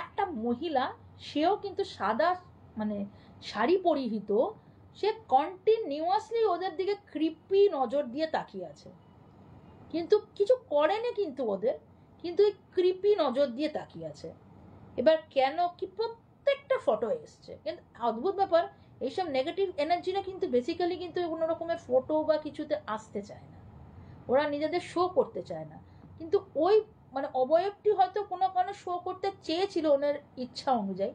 একটা মহিলা সেও কিন্তু সাদা মানে শাড়ি পরিহিত সে কন্টিনিউয়াসলি ওদের দিকে কৃপি নজর দিয়ে তাকিয়ে আছে কিন্তু কিছু করেনি কিন্তু ওদের কিন্তু ওই কৃপি নজর দিয়ে তাকিয়ে আছে এবার কেন কি প্রত্যেকটা ফটো এসছে কিন্তু অদ্ভুত ব্যাপার এইসব নেগেটিভ এনার্জিরা কিন্তু বেসিক্যালি কিন্তু কোনো রকমের ফটো বা কিছুতে আসতে চায় না ওরা নিজেদের শো করতে চায় না কিন্তু ওই মানে অবয়বটি হয়তো কোনো কারণে শো করতে চেয়েছিল ওনার ইচ্ছা অনুযায়ী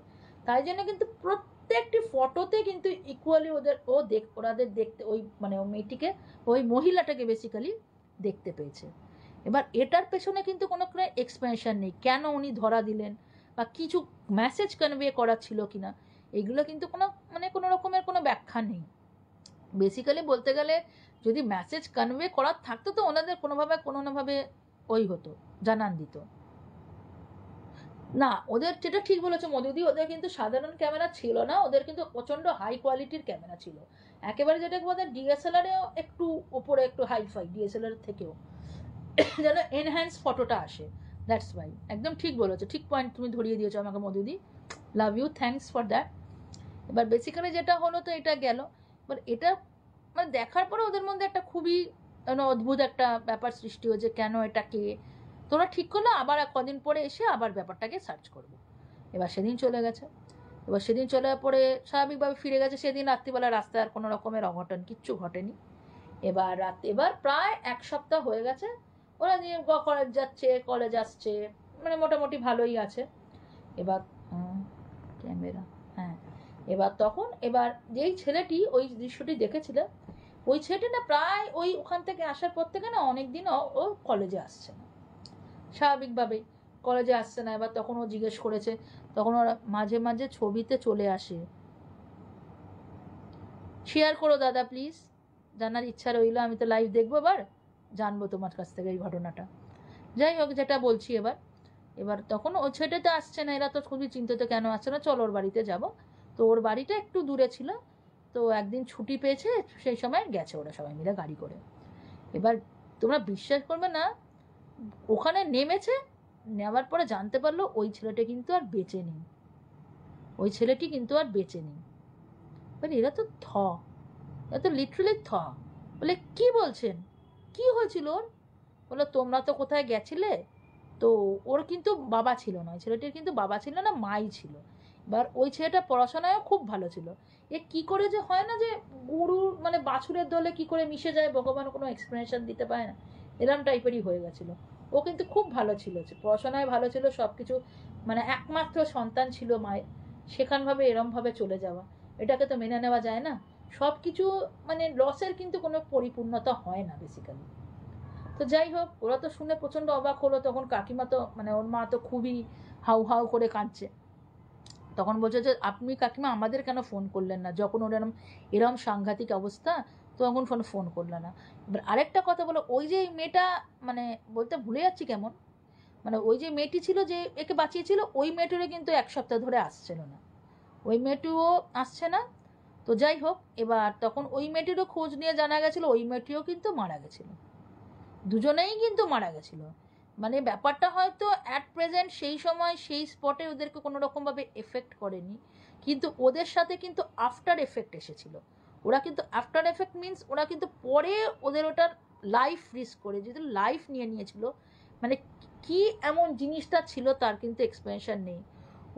তাই জন্য কিন্তু প্রত্যেকটি ফটোতে কিন্তু ইকুয়ালি ওদের ও দেখ ওরাদের দেখতে ওই মানে মেয়েটিকে ওই মহিলাটাকে বেসিক্যালি দেখতে পেয়েছে এবার এটার পেছনে কিন্তু কোনো এক্সপ্লেনেশন নেই কেন উনি ধরা দিলেন বা কিছু মেসেজ কনভে করা ছিল কি না এগুলো কিন্তু কোনো মানে কোনো রকমের কোনো ব্যাখ্যা নেই বেসিক্যালি বলতে গেলে যদি মেসেজ কনভে করার থাকতো তো ওনাদের কোনোভাবে কোনো নাভাবে ওই হতো জানান দিত না ওদের যেটা ঠিক বলেছে মোদিদি ওদের কিন্তু সাধারণ ক্যামেরা ছিল না ওদের কিন্তু প্রচণ্ড হাই কোয়ালিটির ক্যামেরা ছিল একেবারে যেটা বলে ডিএসএলআরেও একটু ওপরে একটু হাই ফাই ডিএসএলআর থেকেও যেন এনহ্যান্স ফটোটা আসে দ্যাটস ওয়াই একদম ঠিক বলেছো ঠিক পয়েন্ট তুমি ধরিয়ে দিয়েছো আমাকে মধুদি love you thanks for that এবার বেসিক্যালি যেটা হলো তো এটা গেল এবার এটা মানে দেখার পরে ওদের মধ্যে একটা খুবই মানে অদ্ভুত একটা ব্যাপার সৃষ্টি হয়েছে কেন এটা কে তোরা ঠিক করলো আবার কদিন পরে এসে আবার ব্যাপারটাকে সার্চ করবো এবার সেদিন চলে গেছে এবার সেদিন চলে যাওয়ার পরে স্বাভাবিকভাবে ফিরে গেছে সেদিন রাত্রিবেলা রাস্তায় আর কোনো রকমের অঘটন কিচ্ছু ঘটেনি এবার রাত এবার প্রায় এক সপ্তাহ হয়ে গেছে ওরা যে কলেজ যাচ্ছে কলেজ আসছে মানে মোটামুটি ভালোই আছে এবার ক্যামেরা হ্যাঁ এবার তখন এবার যেই ছেলেটি ওই দৃশ্যটি দেখেছিল ওই ছেলেটি না প্রায় ওই ওখান থেকে আসার পর থেকে না অনেক ও কলেজে আসছে না স্বাভাবিকভাবেই কলেজে আসছে না এবার তখন ও জিজ্ঞেস করেছে তখন ওরা মাঝে মাঝে ছবিতে চলে আসে শেয়ার করো দাদা প্লিজ জানার ইচ্ছা রইলো আমি তো লাইভ দেখবো এবার জানবো তোমার কাছ থেকে এই ঘটনাটা যাই হোক যেটা বলছি এবার এবার তখন ও ছেটে তো আসছে না এরা তো খুবই চিন্তিত কেন আসছে না চলো ওর বাড়িতে যাব তো ওর বাড়িটা একটু দূরে ছিল তো একদিন ছুটি পেয়েছে সেই সময় গেছে ওরা সবাই মিলে গাড়ি করে এবার তোমরা বিশ্বাস করবে না ওখানে নেমেছে নেওয়ার পরে জানতে পারলো ওই ছেলেটা কিন্তু আর বেঁচে নেই ওই ছেলেটি কিন্তু আর বেঁচে নেই মানে এরা তো থ এরা তো লিটারেলি থ বলে কি বলছেন কি হয়েছিল ওর বললো তোমরা তো কোথায় গেছিলে তো ওর কিন্তু বাবা ছিল না ছেলেটির কিন্তু বাবা ছিল না মাই ছিল এবার ওই ছেলেটা পড়াশোনায়ও খুব ভালো ছিল এ কি করে যে হয় না যে গরুর মানে বাছুরের দলে কি করে মিশে যায় ভগবান কোনো এক্সপ্লেনেশন দিতে পারে না এরম টাইপেরই হয়ে গেছিলো ও কিন্তু খুব ভালো ছিল পড়াশোনায় ভালো ছিল সব কিছু মানে একমাত্র সন্তান ছিল মায়ের সেখানভাবে এরমভাবে চলে যাওয়া এটাকে তো মেনে নেওয়া যায় না সব কিছু মানে লসের কিন্তু কোনো পরিপূর্ণতা হয় না বেসিক্যালি তো যাই হোক ওরা তো শুনে প্রচণ্ড অবাক হলো তখন কাকিমা তো মানে ওর মা তো খুবই হাউ হাউ করে কাঁদছে তখন বলছে যে আপনি কাকিমা আমাদের কেন ফোন করলেন না যখন ওর এরম এরম সাংঘাতিক অবস্থা তখন ফোন ফোন করলো না এবার আরেকটা কথা বলো ওই যে মেয়েটা মানে বলতে ভুলে যাচ্ছি কেমন মানে ওই যে মেয়েটি ছিল যে একে বাঁচিয়েছিল ওই মেয়েটিরও কিন্তু এক সপ্তাহ ধরে আসছিল না ওই মেয়েটিও আসছে না তো যাই হোক এবার তখন ওই মেয়েটিরও খোঁজ নিয়ে জানা গেছিলো ওই মেয়েটিও কিন্তু মারা গেছিলো দুজনেই কিন্তু মারা গেছিলো মানে ব্যাপারটা হয়তো অ্যাট প্রেজেন্ট সেই সময় সেই স্পটে ওদেরকে কোনো রকমভাবে এফেক্ট করেনি কিন্তু ওদের সাথে কিন্তু আফটার এফেক্ট এসেছিল ওরা কিন্তু আফটার এফেক্ট মিনস ওরা কিন্তু পরে ওদের ওটার লাইফ রিস্ক করে যেহেতু লাইফ নিয়ে নিয়েছিল মানে কি এমন জিনিসটা ছিল তার কিন্তু এক্সপ্লেনেশন নেই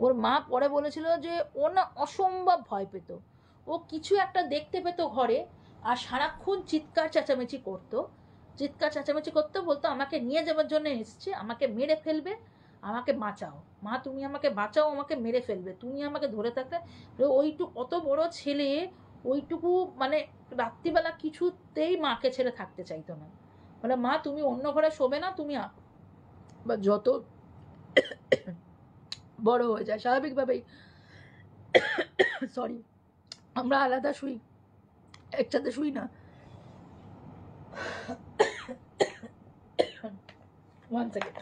ওর মা পরে বলেছিল যে ও না অসম্ভব ভয় পেত ও কিছু একটা দেখতে পেত ঘরে আর সারাক্ষণ চিৎকার চেঁচামেচি করতো চিৎকার চেঁচামেচি করতো বলতো আমাকে নিয়ে যাবার জন্য এসছে আমাকে মেরে ফেলবে আমাকে বাঁচাও মা তুমি আমাকে বাঁচাও আমাকে মেরে ফেলবে তুমি আমাকে ধরে থাকতে ওইটু অত বড় ছেলে ওইটুকু মানে রাত্রিবেলা কিছুতেই মাকে ছেড়ে থাকতে চাইতো না বলে মা তুমি অন্য ঘরে শোবে না তুমি বা যত বড় হয়ে যায় স্বাভাবিকভাবেই সরি আমরা আলাদা শুই একসাথে শুই না ওয়ান সেকেন্ড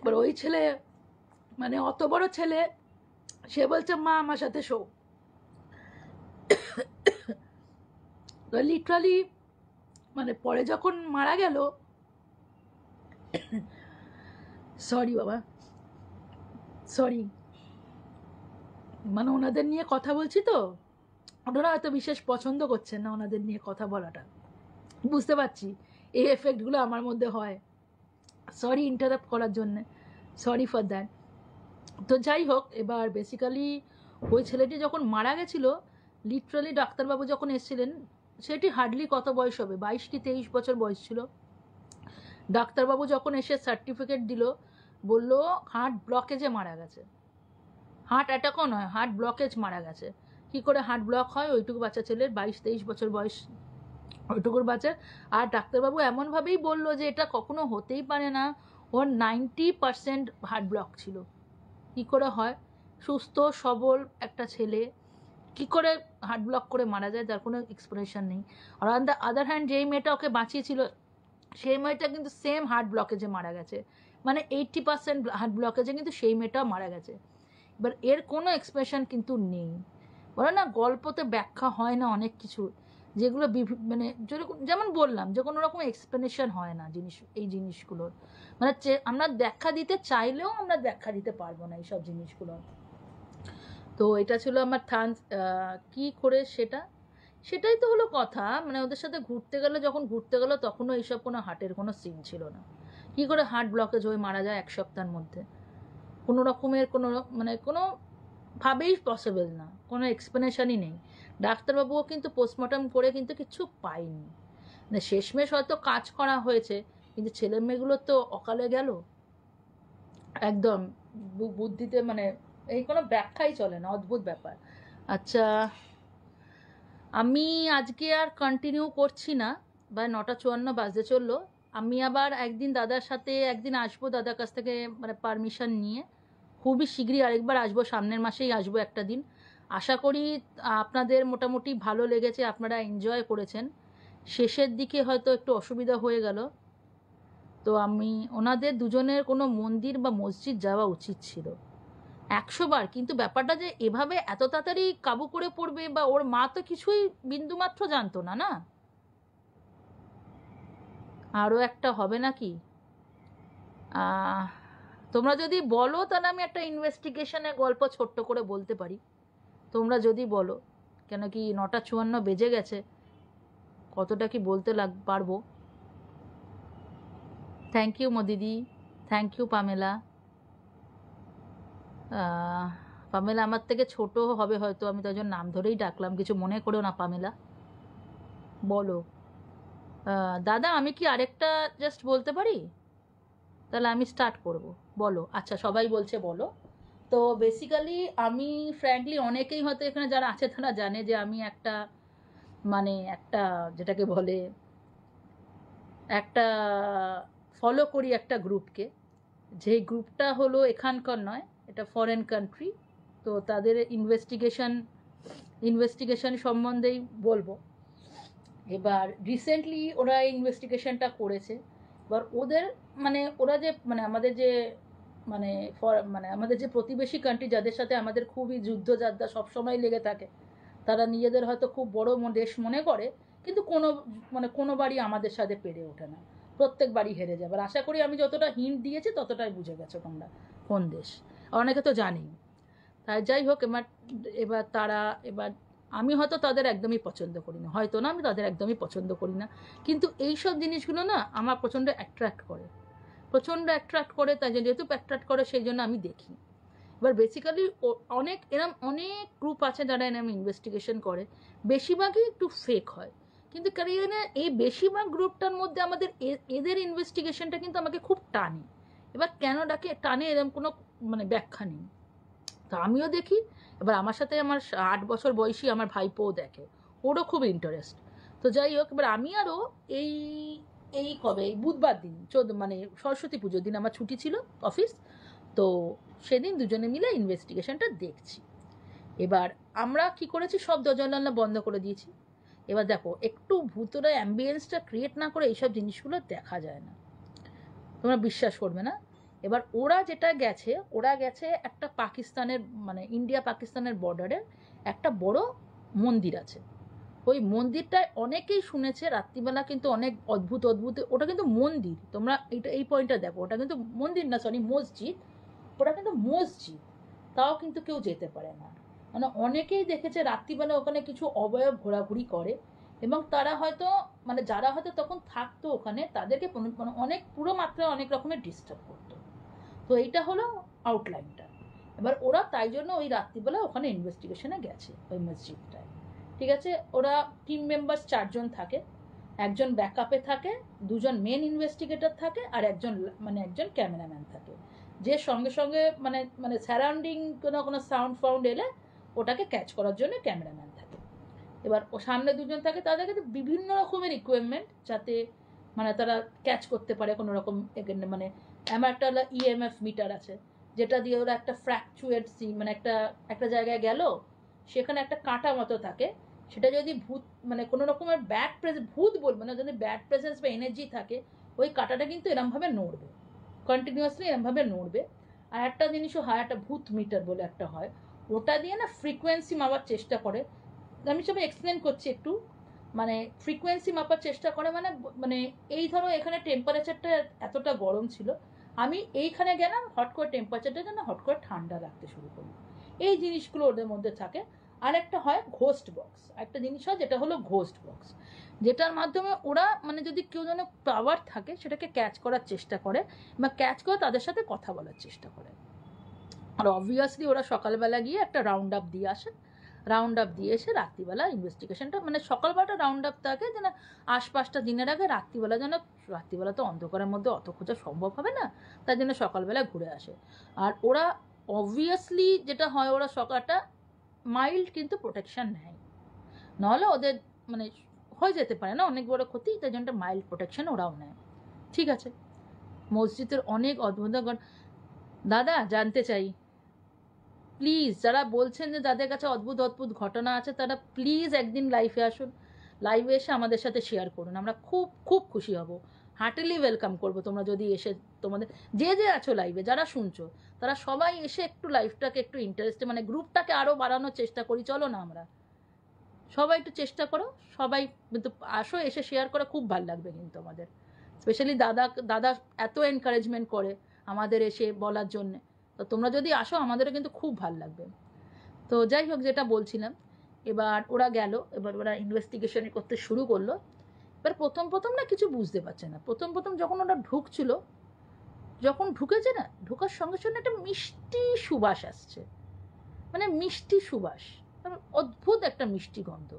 এবার ওই ছেলে মানে অত বড় ছেলে সে বলছে মা আমার সাথে শো লিটারালি মানে পরে যখন মারা গেল সরি বাবা সরি মানে ওনাদের নিয়ে কথা বলছি তো ওনারা হয়তো বিশেষ পছন্দ করছেন না ওনাদের নিয়ে কথা বলাটা বুঝতে পারছি এই এফেক্টগুলো আমার মধ্যে হয় সরি ইন্টারাপ্ট করার জন্যে সরি ফর দ্যাট তো যাই হোক এবার বেসিক্যালি ওই ছেলেটি যখন মারা গেছিলো লিটারালি ডাক্তারবাবু যখন এসেছিলেন সেটি হার্ডলি কত বয়স হবে বাইশ কি তেইশ বছর বয়স ছিল ডাক্তারবাবু যখন এসে সার্টিফিকেট দিল বলল হার্ট ব্লকেজে মারা গেছে হার্ট অ্যাটাকও নয় হার্ট ব্লকেজ মারা গেছে কি করে হার্ট ব্লক হয় ওইটুকু বাচ্চা ছেলের বাইশ তেইশ বছর বয়স ওইটুকুর বাচ্চা আর ডাক্তারবাবু এমনভাবেই বললো যে এটা কখনো হতেই পারে না ওর নাইনটি পারসেন্ট হার্ট ব্লক ছিল কি করে হয় সুস্থ সবল একটা ছেলে কি করে হার্ট ব্লক করে মারা যায় তার কোনো এক্সপ্রেশন নেই আর অন দ্য আদার হ্যান্ড যেই মেয়েটা ওকে বাঁচিয়েছিল সেই মেয়েটা কিন্তু সেম হার্ট ব্লকেজে মারা গেছে মানে এইট্টি পার্সেন্ট হার্ট ব্লকেজে কিন্তু সেই মেয়েটাও মারা গেছে এবার এর কোনো এক্সপ্রেশন কিন্তু নেই বলে না গল্পতে ব্যাখ্যা হয় না অনেক কিছু যেগুলো মানে যেরকম যেমন বললাম যে কোনো রকম এক্সপ্লেনেশন হয় না জিনিস এই জিনিসগুলোর মানে আমরা ব্যাখ্যা দিতে চাইলেও আমরা ব্যাখ্যা দিতে পারবো না এইসব জিনিসগুলোর তো এটা ছিল আমার থান কি করে সেটা সেটাই তো হলো কথা মানে ওদের সাথে ঘুরতে গেলে যখন ঘুরতে গেলো তখনও এইসব কোনো হাটের কোনো সিন ছিল না কি করে হার্ট ব্লকেজ হয়ে মারা যায় এক সপ্তাহের মধ্যে কোনো রকমের কোনো মানে কোনো ভাবেই পসিবল না কোনো এক্সপ্লেনেশনই নেই ডাক্তারবাবুও কিন্তু পোস্টমর্টম করে কিন্তু কিছু পায়নি মানে শেষমেশ হয়তো কাজ করা হয়েছে কিন্তু ছেলে মেয়েগুলো তো অকালে গেল একদম বুদ্ধিতে মানে এই কোনো ব্যাখ্যাই চলে না অদ্ভুত ব্যাপার আচ্ছা আমি আজকে আর কন্টিনিউ করছি না বা নটা চুয়ান্ন বাজতে চললো আমি আবার একদিন দাদার সাথে একদিন আসবো দাদার কাছ থেকে মানে পারমিশন নিয়ে খুবই শীঘ্রই আরেকবার আসবো সামনের মাসেই আসবো একটা দিন আশা করি আপনাদের মোটামুটি ভালো লেগেছে আপনারা এনজয় করেছেন শেষের দিকে হয়তো একটু অসুবিধা হয়ে গেল তো আমি ওনাদের দুজনের কোনো মন্দির বা মসজিদ যাওয়া উচিত ছিল একশোবার কিন্তু ব্যাপারটা যে এভাবে এত তাড়াতাড়ি কাবু করে পড়বে বা ওর মা তো কিছুই বিন্দুমাত্র জানতো না না আরও একটা হবে নাকি তোমরা যদি বলো তাহলে আমি একটা ইনভেস্টিগেশনের গল্প ছোট্ট করে বলতে পারি তোমরা যদি বলো কেন কি নটা চুয়ান্ন বেজে গেছে কতটা কি বলতে লাগ পারবো থ্যাংক ইউ মোদিদি থ্যাংক ইউ পামেলা পামেলা আমার থেকে ছোট হবে হয়তো আমি তাই জন্য নাম ধরেই ডাকলাম কিছু মনে করো না পামেলা বলো দাদা আমি কি আরেকটা জাস্ট বলতে পারি তাহলে আমি স্টার্ট করব বলো আচ্ছা সবাই বলছে বলো তো বেসিক্যালি আমি ফ্র্যাঙ্কলি অনেকেই হয়তো এখানে যারা আছে তারা জানে যে আমি একটা মানে একটা যেটাকে বলে একটা ফলো করি একটা গ্রুপকে যে গ্রুপটা হলো এখানকার নয় এটা ফরেন কান্ট্রি তো তাদের ইনভেস্টিগেশন ইনভেস্টিগেশন সম্বন্ধেই বলবো এবার রিসেন্টলি ওরা ইনভেস্টিগেশনটা করেছে এবার ওদের মানে ওরা যে মানে আমাদের যে মানে ফর মানে আমাদের যে প্রতিবেশী কান্ট্রি যাদের সাথে আমাদের খুবই যুদ্ধ যাত্রা সবসময় লেগে থাকে তারা নিজেদের হয়তো খুব বড় দেশ মনে করে কিন্তু কোনো মানে কোনো বাড়ি আমাদের সাথে পেরে ওঠে না প্রত্যেক বাড়ি হেরে যাবে আশা করি আমি যতটা হিন্ট দিয়েছি ততটাই বুঝে গেছো তোমরা কোন দেশ অনেকে তো জানি তাই যাই হোক এবার এবার তারা এবার আমি হয়তো তাদের একদমই পছন্দ করি না হয়তো না আমি তাদের একদমই পছন্দ করি না কিন্তু এই সব জিনিসগুলো না আমার প্রচণ্ড অ্যাট্রাক্ট করে প্রচণ্ড অ্যাট্রাক্ট করে তাই যেহেতু অ্যাট্রাক্ট করে সেই জন্য আমি দেখি এবার বেসিক্যালি অনেক এরম অনেক গ্রুপ আছে যারা এরম ইনভেস্টিগেশন করে বেশিরভাগই একটু ফেক হয় কিন্তু কারণ এই বেশিরভাগ গ্রুপটার মধ্যে আমাদের এদের ইনভেস্টিগেশনটা কিন্তু আমাকে খুব টানে এবার কেন ডাকে টানে এরম কোনো মানে ব্যাখ্যা নেই তা আমিও দেখি এবার আমার সাথে আমার আট বছর বয়সী আমার ভাইপোও দেখে ওরও খুব ইন্টারেস্ট তো যাই হোক এবার আমি আরও এই এই কবে বুধবার দিন চোদ্দ মানে সরস্বতী পুজোর দিন আমার ছুটি ছিল অফিস তো সেদিন দুজনে মিলে ইনভেস্টিগেশনটা দেখছি এবার আমরা কি করেছি সব দজন রান্না বন্ধ করে দিয়েছি এবার দেখো একটু ভূতরা অ্যাম্বিয়েন্সটা ক্রিয়েট না করে এইসব জিনিসগুলো দেখা যায় না তোমরা বিশ্বাস করবে না এবার ওরা যেটা গেছে ওরা গেছে একটা পাকিস্তানের মানে ইন্ডিয়া পাকিস্তানের বর্ডারে একটা বড় মন্দির আছে ওই মন্দিরটায় অনেকেই শুনেছে রাত্রিবেলা কিন্তু অনেক অদ্ভুত অদ্ভুত ওটা কিন্তু মন্দির তোমরা এটা এই পয়েন্টটা দেখো ওটা কিন্তু মন্দির না সরি মসজিদ ওটা কিন্তু মসজিদ তাও কিন্তু কেউ যেতে পারে না মানে অনেকেই দেখেছে রাত্রিবেলা ওখানে কিছু অবয়ব ঘোরাঘুরি করে এবং তারা হয়তো মানে যারা হয়তো তখন থাকতো ওখানে তাদেরকে অনেক পুরো মাত্রায় অনেক রকমের ডিস্টার্ব করতো তো এইটা হলো আউটলাইনটা এবার ওরা তাই জন্য ওই রাত্রিবেলা ওখানে ইনভেস্টিগেশনে গেছে ওই মসজিদটায় ঠিক আছে ওরা টিম মেম্বার চারজন থাকে একজন ব্যাকআপে থাকে দুজন মেন ইনভেস্টিগেটর থাকে আর একজন মানে একজন ক্যামেরাম্যান থাকে যে সঙ্গে সঙ্গে মানে মানে সারাউন্ডিং কোনো কোনো সাউন্ড ফাউন্ড এলে ওটাকে ক্যাচ করার জন্য ক্যামেরাম্যান থাকে এবার ও সামনে দুজন থাকে তাদের কাছে বিভিন্ন রকমের ইকুইপমেন্ট যাতে মানে তারা ক্যাচ করতে পারে কোনো রকম মানে আমার একটা ইএমএফ মিটার e আছে যেটা দিয়ে ওরা একটা ফ্র্যাকচুয়েট সি মানে একটা একটা জায়গায় গেল সেখানে একটা কাঁটা মতো থাকে সেটা যদি ভূত মানে কোনো রকমের ব্যাড প্রেস ভূত বলবো না যদি ব্যাড প্রেজেন্স বা এনার্জি থাকে ওই কাঁটাটা কিন্তু এরমভাবে নড়বে কন্টিনিউয়াসলি এরমভাবে নড়বে আর একটা জিনিসও হয় একটা ভূত মিটার বলে একটা হয় ওটা দিয়ে না ফ্রিকোয়েন্সি মাপার চেষ্টা করে আমি সবাই এক্সপ্লেন করছি একটু মানে ফ্রিকোয়েন্সি মাপার চেষ্টা করে মানে মানে এই ধরো এখানে টেম্পারেচারটা এতটা গরম ছিল আমি এইখানে গেলাম হট করে টেম্পারেচারটা যেন হট করে ঠান্ডা রাখতে শুরু করি এই জিনিসগুলো ওদের মধ্যে থাকে আর একটা হয় ঘোস্ট বক্স একটা জিনিস হয় যেটা হলো ঘোস্ট বক্স যেটার মাধ্যমে ওরা মানে যদি কেউ যেন পাওয়ার থাকে সেটাকে ক্যাচ করার চেষ্টা করে বা ক্যাচ করে তাদের সাথে কথা বলার চেষ্টা করে আর অবভিয়াসলি ওরা সকালবেলা গিয়ে একটা রাউন্ড আপ দিয়ে আসে রাউন্ড আপ দিয়ে এসে রাত্রিবেলা ইনভেস্টিগেশনটা মানে সকালবেলাটা রাউন্ড আপ থাকে যেন আশপাশটা দিনের আগে রাত্রিবেলা যেন রাত্রিবেলা তো অন্ধকারের মধ্যে অত খোঁজা সম্ভব হবে না তার জন্য সকালবেলা ঘুরে আসে আর ওরা অবভিয়াসলি যেটা হয় ওরা সকালটা মাইল্ড কিন্তু প্রোটেকশান নেয় নাহলে ওদের মানে হয়ে যেতে পারে না অনেক বড় ক্ষতি তাই জন্য মাইল্ড প্রোটেকশন ওরাও নেয় ঠিক আছে মসজিদের অনেক অদ্ভুত দাদা জানতে চাই প্লিজ যারা বলছেন যে যাদের কাছে অদ্ভুত অদ্ভুত ঘটনা আছে তারা প্লিজ একদিন লাইফে আসুন লাইভে এসে আমাদের সাথে শেয়ার করুন আমরা খুব খুব খুশি হব হার্টেলি ওয়েলকাম করব তোমরা যদি এসে তোমাদের যে যে আছো লাইভে যারা শুনছো তারা সবাই এসে একটু লাইফটাকে একটু ইন্টারেস্টে মানে গ্রুপটাকে আরও বাড়ানোর চেষ্টা করি চলো না আমরা সবাই একটু চেষ্টা করো সবাই কিন্তু আসো এসে শেয়ার করা খুব ভালো লাগবে কিন্তু আমাদের স্পেশালি দাদা দাদা এত এনকারেজমেন্ট করে আমাদের এসে বলার জন্যে তো তোমরা যদি আসো আমাদেরও কিন্তু খুব ভাল লাগবে তো যাই হোক যেটা বলছিলাম এবার ওরা গেল এবার ওরা ইনভেস্টিগেশন করতে শুরু করলো এবার প্রথম প্রথম না কিছু বুঝতে পারছে না প্রথম প্রথম যখন ওরা ঢুকছিল যখন ঢুকেছে না ঢোকার সঙ্গে সঙ্গে একটা মিষ্টি সুবাস আসছে মানে মিষ্টি সুবাস মানে অদ্ভুত একটা মিষ্টি গন্ধ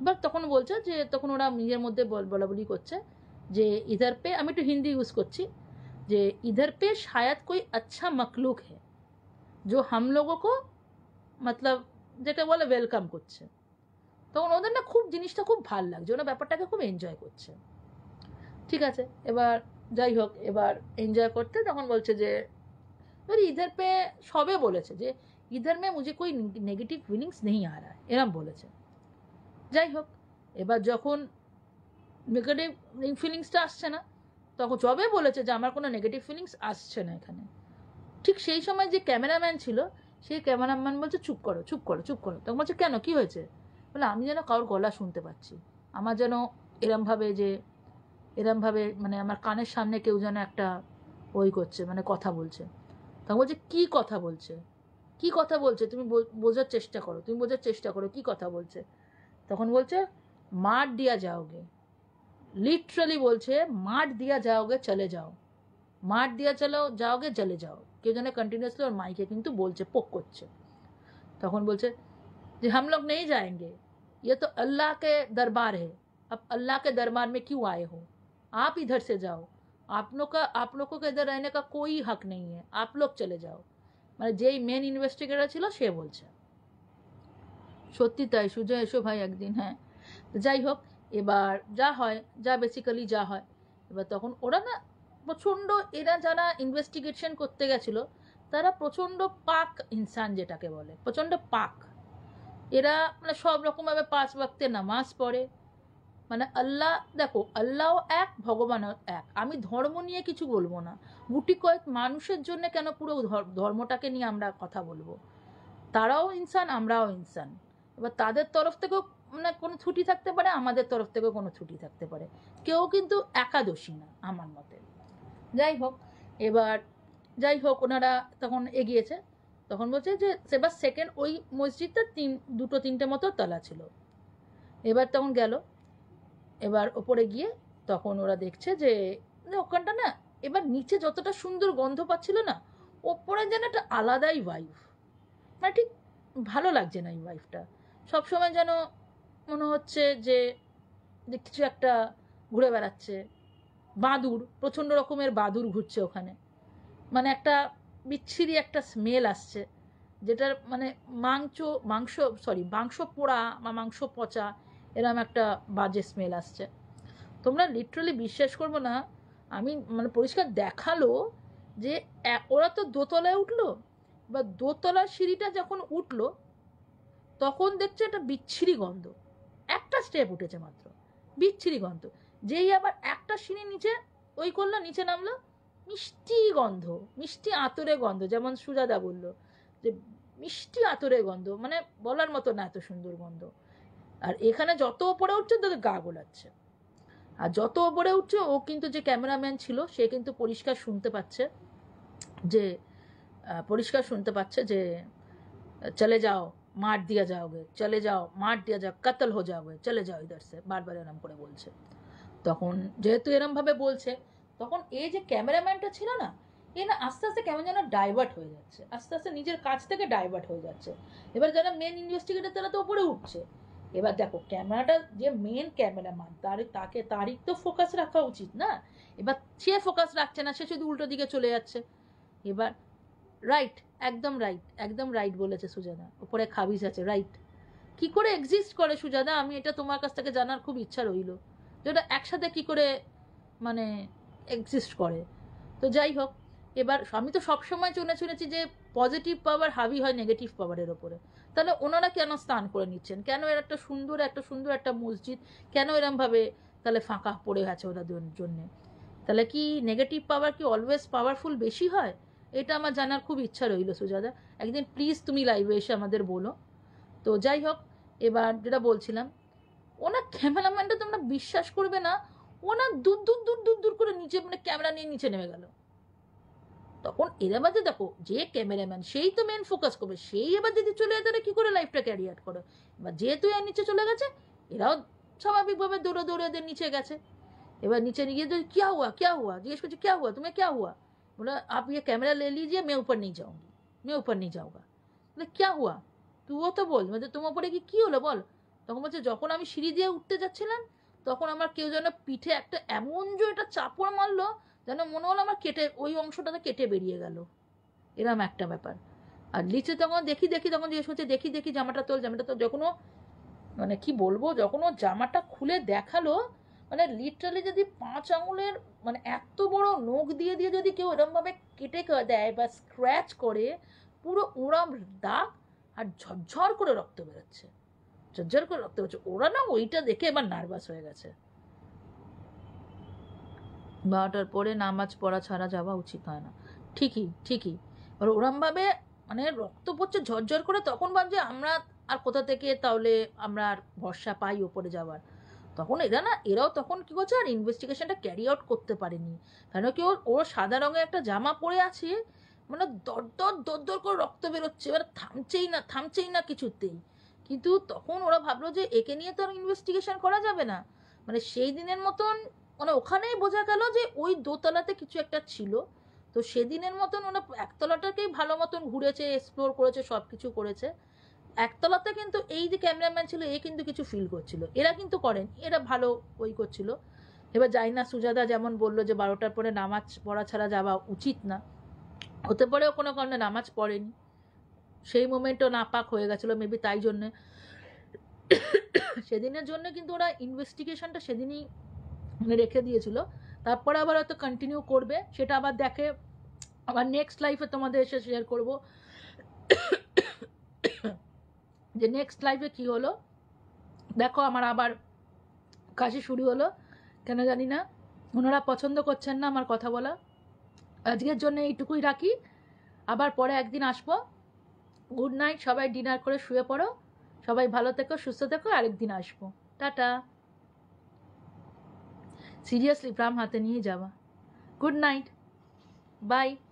এবার তখন বলছে যে তখন ওরা নিজের মধ্যে বলাবলি করছে যে ইধার পে আমি একটু হিন্দি ইউজ করছি যে ইধর পে শায়দ কই আচ্ছা মখলুক হে যো हम लोगों মতলব যেটা বলে ওয়েলকাম করছে তখন ওদের না খুব জিনিসটা খুব ভাল লাগছে ওরা ব্যাপারটাকে খুব এনজয় করছে ঠিক আছে এবার যাই হোক এবার এনজয় করতে তখন বলছে যে এবার ইধার পে সবে বলেছে যে ইধার মে মুঝে কই নেগেটিভ ফিলিংস নেই আর এরম বলেছে যাই হোক এবার যখন নেগেটিভ ফিলিংসটা আসছে না তখন জবে বলেছে যে আমার কোনো নেগেটিভ ফিলিংস আসছে না এখানে ঠিক সেই সময় যে ক্যামেরাম্যান ছিল সেই ক্যামেরাম্যান বলছে চুপ করো চুপ করো চুপ করো তখন বলছে কেন কি হয়েছে বলে আমি যেন কারোর গলা শুনতে পাচ্ছি আমার যেন এরমভাবে যে এরমভাবে মানে আমার কানের সামনে কেউ যেন একটা ওই করছে মানে কথা বলছে তখন বলছে কী কথা বলছে কি কথা বলছে তুমি বোঝার চেষ্টা করো তুমি বোঝার চেষ্টা করো কি কথা বলছে তখন বলছে মার দিয়া যাওগে लिट्रली बोलছে মার্ড দিয়া যাওগে চলে যাও মার্ড দিয়া চলো যাওগে চলে যাও কে জানে কন্টিনিউয়াসলি আর মাইকে কিন্তু বলছে পোক করছে তখন বলছে যে हम लोग नहीं जाएंगे ये तो अल्लाह के दरबार है अब अल्लाह के दरबार में क्यों आए हो आप इधर से जाओ आपनो का आप लोगों के इधर रहने का कोई हक नहीं है आप लोग चले जाओ মানে যেই মেইন ইনভেস্টিগেটর ছিল সে বলছে সত্যি তাই সুজয় সো ভাই একদিন হ্যাঁ তো যাই হোক এবার যা হয় যা বেসিক্যালি যা হয় এবার তখন ওরা না প্রচণ্ড এরা যারা ইনভেস্টিগেশন করতে গেছিল তারা প্রচণ্ড পাক ইনসান যেটাকে বলে প্রচণ্ড পাক এরা মানে সব রকমভাবে পাঁচ বাক্তে নামাজ পড়ে মানে আল্লাহ দেখো আল্লাহও এক ভগবানও এক আমি ধর্ম নিয়ে কিছু বলবো না গুটি কয়েক মানুষের জন্য কেন পুরো ধর্মটাকে নিয়ে আমরা কথা বলবো তারাও ইনসান আমরাও ইনসান এবার তাদের তরফ থেকেও মানে কোনো ছুটি থাকতে পারে আমাদের তরফ থেকেও কোনো ছুটি থাকতে পারে কেউ কিন্তু একাদশী না আমার মতে যাই হোক এবার যাই হোক ওনারা তখন এগিয়েছে তখন বলছে যে সেবার সেকেন্ড ওই মসজিদটা তিন দুটো তিনটে মতো তলা ছিল এবার তখন গেল এবার ওপরে গিয়ে তখন ওরা দেখছে যে ওখানটা না এবার নিচে যতটা সুন্দর গন্ধ পাচ্ছিল না ওপরে যেন একটা আলাদাই ওয়াইফ মানে ঠিক ভালো লাগছে না এই ওয়াইফটা সবসময় যেন মনে হচ্ছে যে যে কিছু একটা ঘুরে বেড়াচ্ছে বাঁদুর প্রচণ্ড রকমের বাদুর ঘুরছে ওখানে মানে একটা বিচ্ছিরি একটা স্মেল আসছে যেটার মানে মাংস মাংস সরি মাংস পোড়া বা মাংস পচা এরম একটা বাজে স্মেল আসছে তোমরা লিটারালি বিশ্বাস করবো না আমি মানে পরিষ্কার দেখালো যে ওরা তো দোতলায় উঠলো বা দোতলার সিঁড়িটা যখন উঠলো তখন দেখছে একটা বিচ্ছিরি গন্ধ একটা স্টেপ উঠেছে মাত্র বিচ্ছিরি গন্ধ যেই আবার একটা সিঁড়ি নিচে ওই করলো নিচে নামলো মিষ্টি গন্ধ মিষ্টি আতরে গন্ধ যেমন সুজাদা বলল যে মিষ্টি আতরে গন্ধ মানে বলার মতো না এত সুন্দর গন্ধ আর এখানে যত ওপরে উঠছে তাদের গা গোলাচ্ছে আর যত ওপরে উঠছে ও কিন্তু যে ক্যামেরাম্যান ছিল সে কিন্তু পরিষ্কার শুনতে পাচ্ছে যে পরিষ্কার শুনতে পাচ্ছে যে চলে যাও মার দিয়া যাওগে চলে যাও মার দিয়া যাও কাতল হয়ে যাওগে চলে যাও ইধার সে বারবার এরম করে বলছে তখন যেহেতু এরমভাবে বলছে তখন এই যে ক্যামেরাম্যানটা ছিল না এ না আস্তে আস্তে কেমন যেন ডাইভার্ট হয়ে যাচ্ছে আস্তে আস্তে নিজের কাজ থেকে ডাইভার্ট হয়ে যাচ্ছে এবার যারা মেন ইনভেস্টিগেটার তারা তো উপরে উঠছে এবার দেখো ক্যামেরাটা যে মেন ক্যামেরাম্যান তার তাকে তারই তো ফোকাস রাখা উচিত না এবার সে ফোকাস রাখছে না সে শুধু উল্টো দিকে চলে যাচ্ছে এবার রাইট একদম রাইট একদম রাইট বলেছে সুজানা ওপরে খাবিজ আছে রাইট কি করে এক্সিস্ট করে সুজানা আমি এটা তোমার কাছ থেকে জানার খুব ইচ্ছা রইল ওটা একসাথে কি করে মানে এক্সিস্ট করে তো যাই হোক এবার আমি তো সবসময় চলে শুনেছি যে পজিটিভ পাওয়ার হাবি হয় নেগেটিভ পাওয়ারের ওপরে তাহলে ওনারা কেন স্নান করে নিচ্ছেন কেন এর একটা সুন্দর একটা সুন্দর একটা মসজিদ কেন এরমভাবে তাহলে ফাঁকা পড়ে আছে ওনাদের জন্যে তাহলে কি নেগেটিভ পাওয়ার কি অলওয়েজ পাওয়ারফুল বেশি হয় এটা আমার জানার খুব ইচ্ছা রইল সুজাদা একদিন প্লিজ তুমি লাইভে এসে আমাদের বলো তো যাই হোক এবার যেটা বলছিলাম ওনার ক্যামেরাম্যানটা তোমরা বিশ্বাস করবে না ওনার দূর দূর দূর দূর দূর করে নিচে মানে ক্যামেরা নিয়ে নিচে নেমে গেল তখন এরা বাদে দেখো যে ক্যামেরাম্যান সেই তো মেন ফোকাস করবে সেই এবার যদি চলে যায় তাহলে কী করে লাইফটা ক্যারি আউট এবার যেহেতু এর নিচে চলে গেছে এরাও স্বাভাবিকভাবে দৌড়ে দৌড়ে ওদের নিচে গেছে এবার নিচে গিয়ে যদি ক্যা হুয়া কে হুয়া জিজ্ঞেস করছে ক্যা হুয়া তুমি কে হুয়া बोला आप ये कैमरा ले लीजिए मैं ऊपर नहीं जाऊँगी मैं ऊपर नहीं जाऊँगा बोले क्या हुआ তুই ও তো বল মানে তোমার উপরে কি কী হলো বল তখন বলছে যখন আমি সিঁড়ি দিয়ে উঠতে যাচ্ছিলাম তখন আমার কেউ যেন পিঠে একটা এমন যে একটা চাপড় মারলো যেন মনে হলো আমার কেটে ওই অংশটাতে কেটে বেরিয়ে গেল এরম একটা ব্যাপার আর নিচে তখন দেখি দেখি তখন জিজ্ঞেস করছে দেখি দেখি জামাটা তোল জামাটা তোল যখনও মানে কি বলবো যখন ও জামাটা খুলে দেখালো মানে লিটারালি যদি পাঁচ আঙুলের মানে এত বড় নখ দিয়ে দিয়ে যদি কেউ এরমভাবে কেটে দেয় বা স্ক্র্যাচ করে পুরো ওরাম দাগ আর ঝরঝর করে রক্ত বেরোচ্ছে ঝরঝর করে রক্ত বেরোচ্ছে ওরা না ওইটা দেখে এবার নার্ভাস হয়ে গেছে বারোটার পরে নামাজ পড়া ছাড়া যাওয়া উচিত হয় না ঠিকই ঠিকই আর ওরমভাবে মানে রক্ত পড়ছে ঝরঝর করে তখন ভাবছে আমরা আর কোথা থেকে তাহলে আমরা আর ভরসা পাই ওপরে যাওয়ার তখন এরা না এরাও তখন কী করছে আর ইনভেস্টিগেশনটা ক্যারি আউট করতে পারেনি কেন কি ওর ওর সাদা রঙের একটা জামা পরে আছে মানে দর দরদর করে রক্ত বেরোচ্ছে এবার মানে থামছেই না থামছেই না কিছুতেই কিন্তু তখন ওরা ভাবলো যে একে নিয়ে তো আর ইনভেস্টিগেশন করা যাবে না মানে সেই দিনের মতন মানে ওখানেই বোঝা গেল যে ওই দোতলাতে কিছু একটা ছিল তো সেদিনের মতন ওরা একতলাটাকেই ভালো মতন ঘুরেছে এক্সপ্লোর করেছে সব কিছু করেছে একতলাতে কিন্তু এই যে ক্যামেরাম্যান ছিল এ কিন্তু কিছু ফিল করছিল এরা কিন্তু করেন এরা ভালো ওই করছিল এবার যাই না সুজাদা যেমন বললো যে বারোটার পরে নামাজ পড়া ছাড়া যাওয়া উচিত না হতে পারেও কোনো কারণে নামাজ পড়েনি সেই মোমেন্টও নাপাক হয়ে গেছিলো মেবি তাই জন্যে সেদিনের জন্য কিন্তু ওরা ইনভেস্টিগেশনটা সেদিনই মানে রেখে দিয়েছিল তারপরে আবার হয়তো কন্টিনিউ করবে সেটা আবার দেখে আবার নেক্সট লাইফে তোমাদের এসে শেয়ার করবো যে নেক্সট লাইফে কি হলো দেখো আমার আবার কাশি শুরু হলো কেন জানি না ওনারা পছন্দ করছেন না আমার কথা বলা আজকের জন্য এইটুকুই রাখি আবার পরে একদিন আসবো গুড নাইট সবাই ডিনার করে শুয়ে পড়ো সবাই ভালো থেকো সুস্থ থেকো আরেকদিন আসবো টাটা সিরিয়াসলি প্রাম হাতে নিয়ে যাওয়া গুড নাইট বাই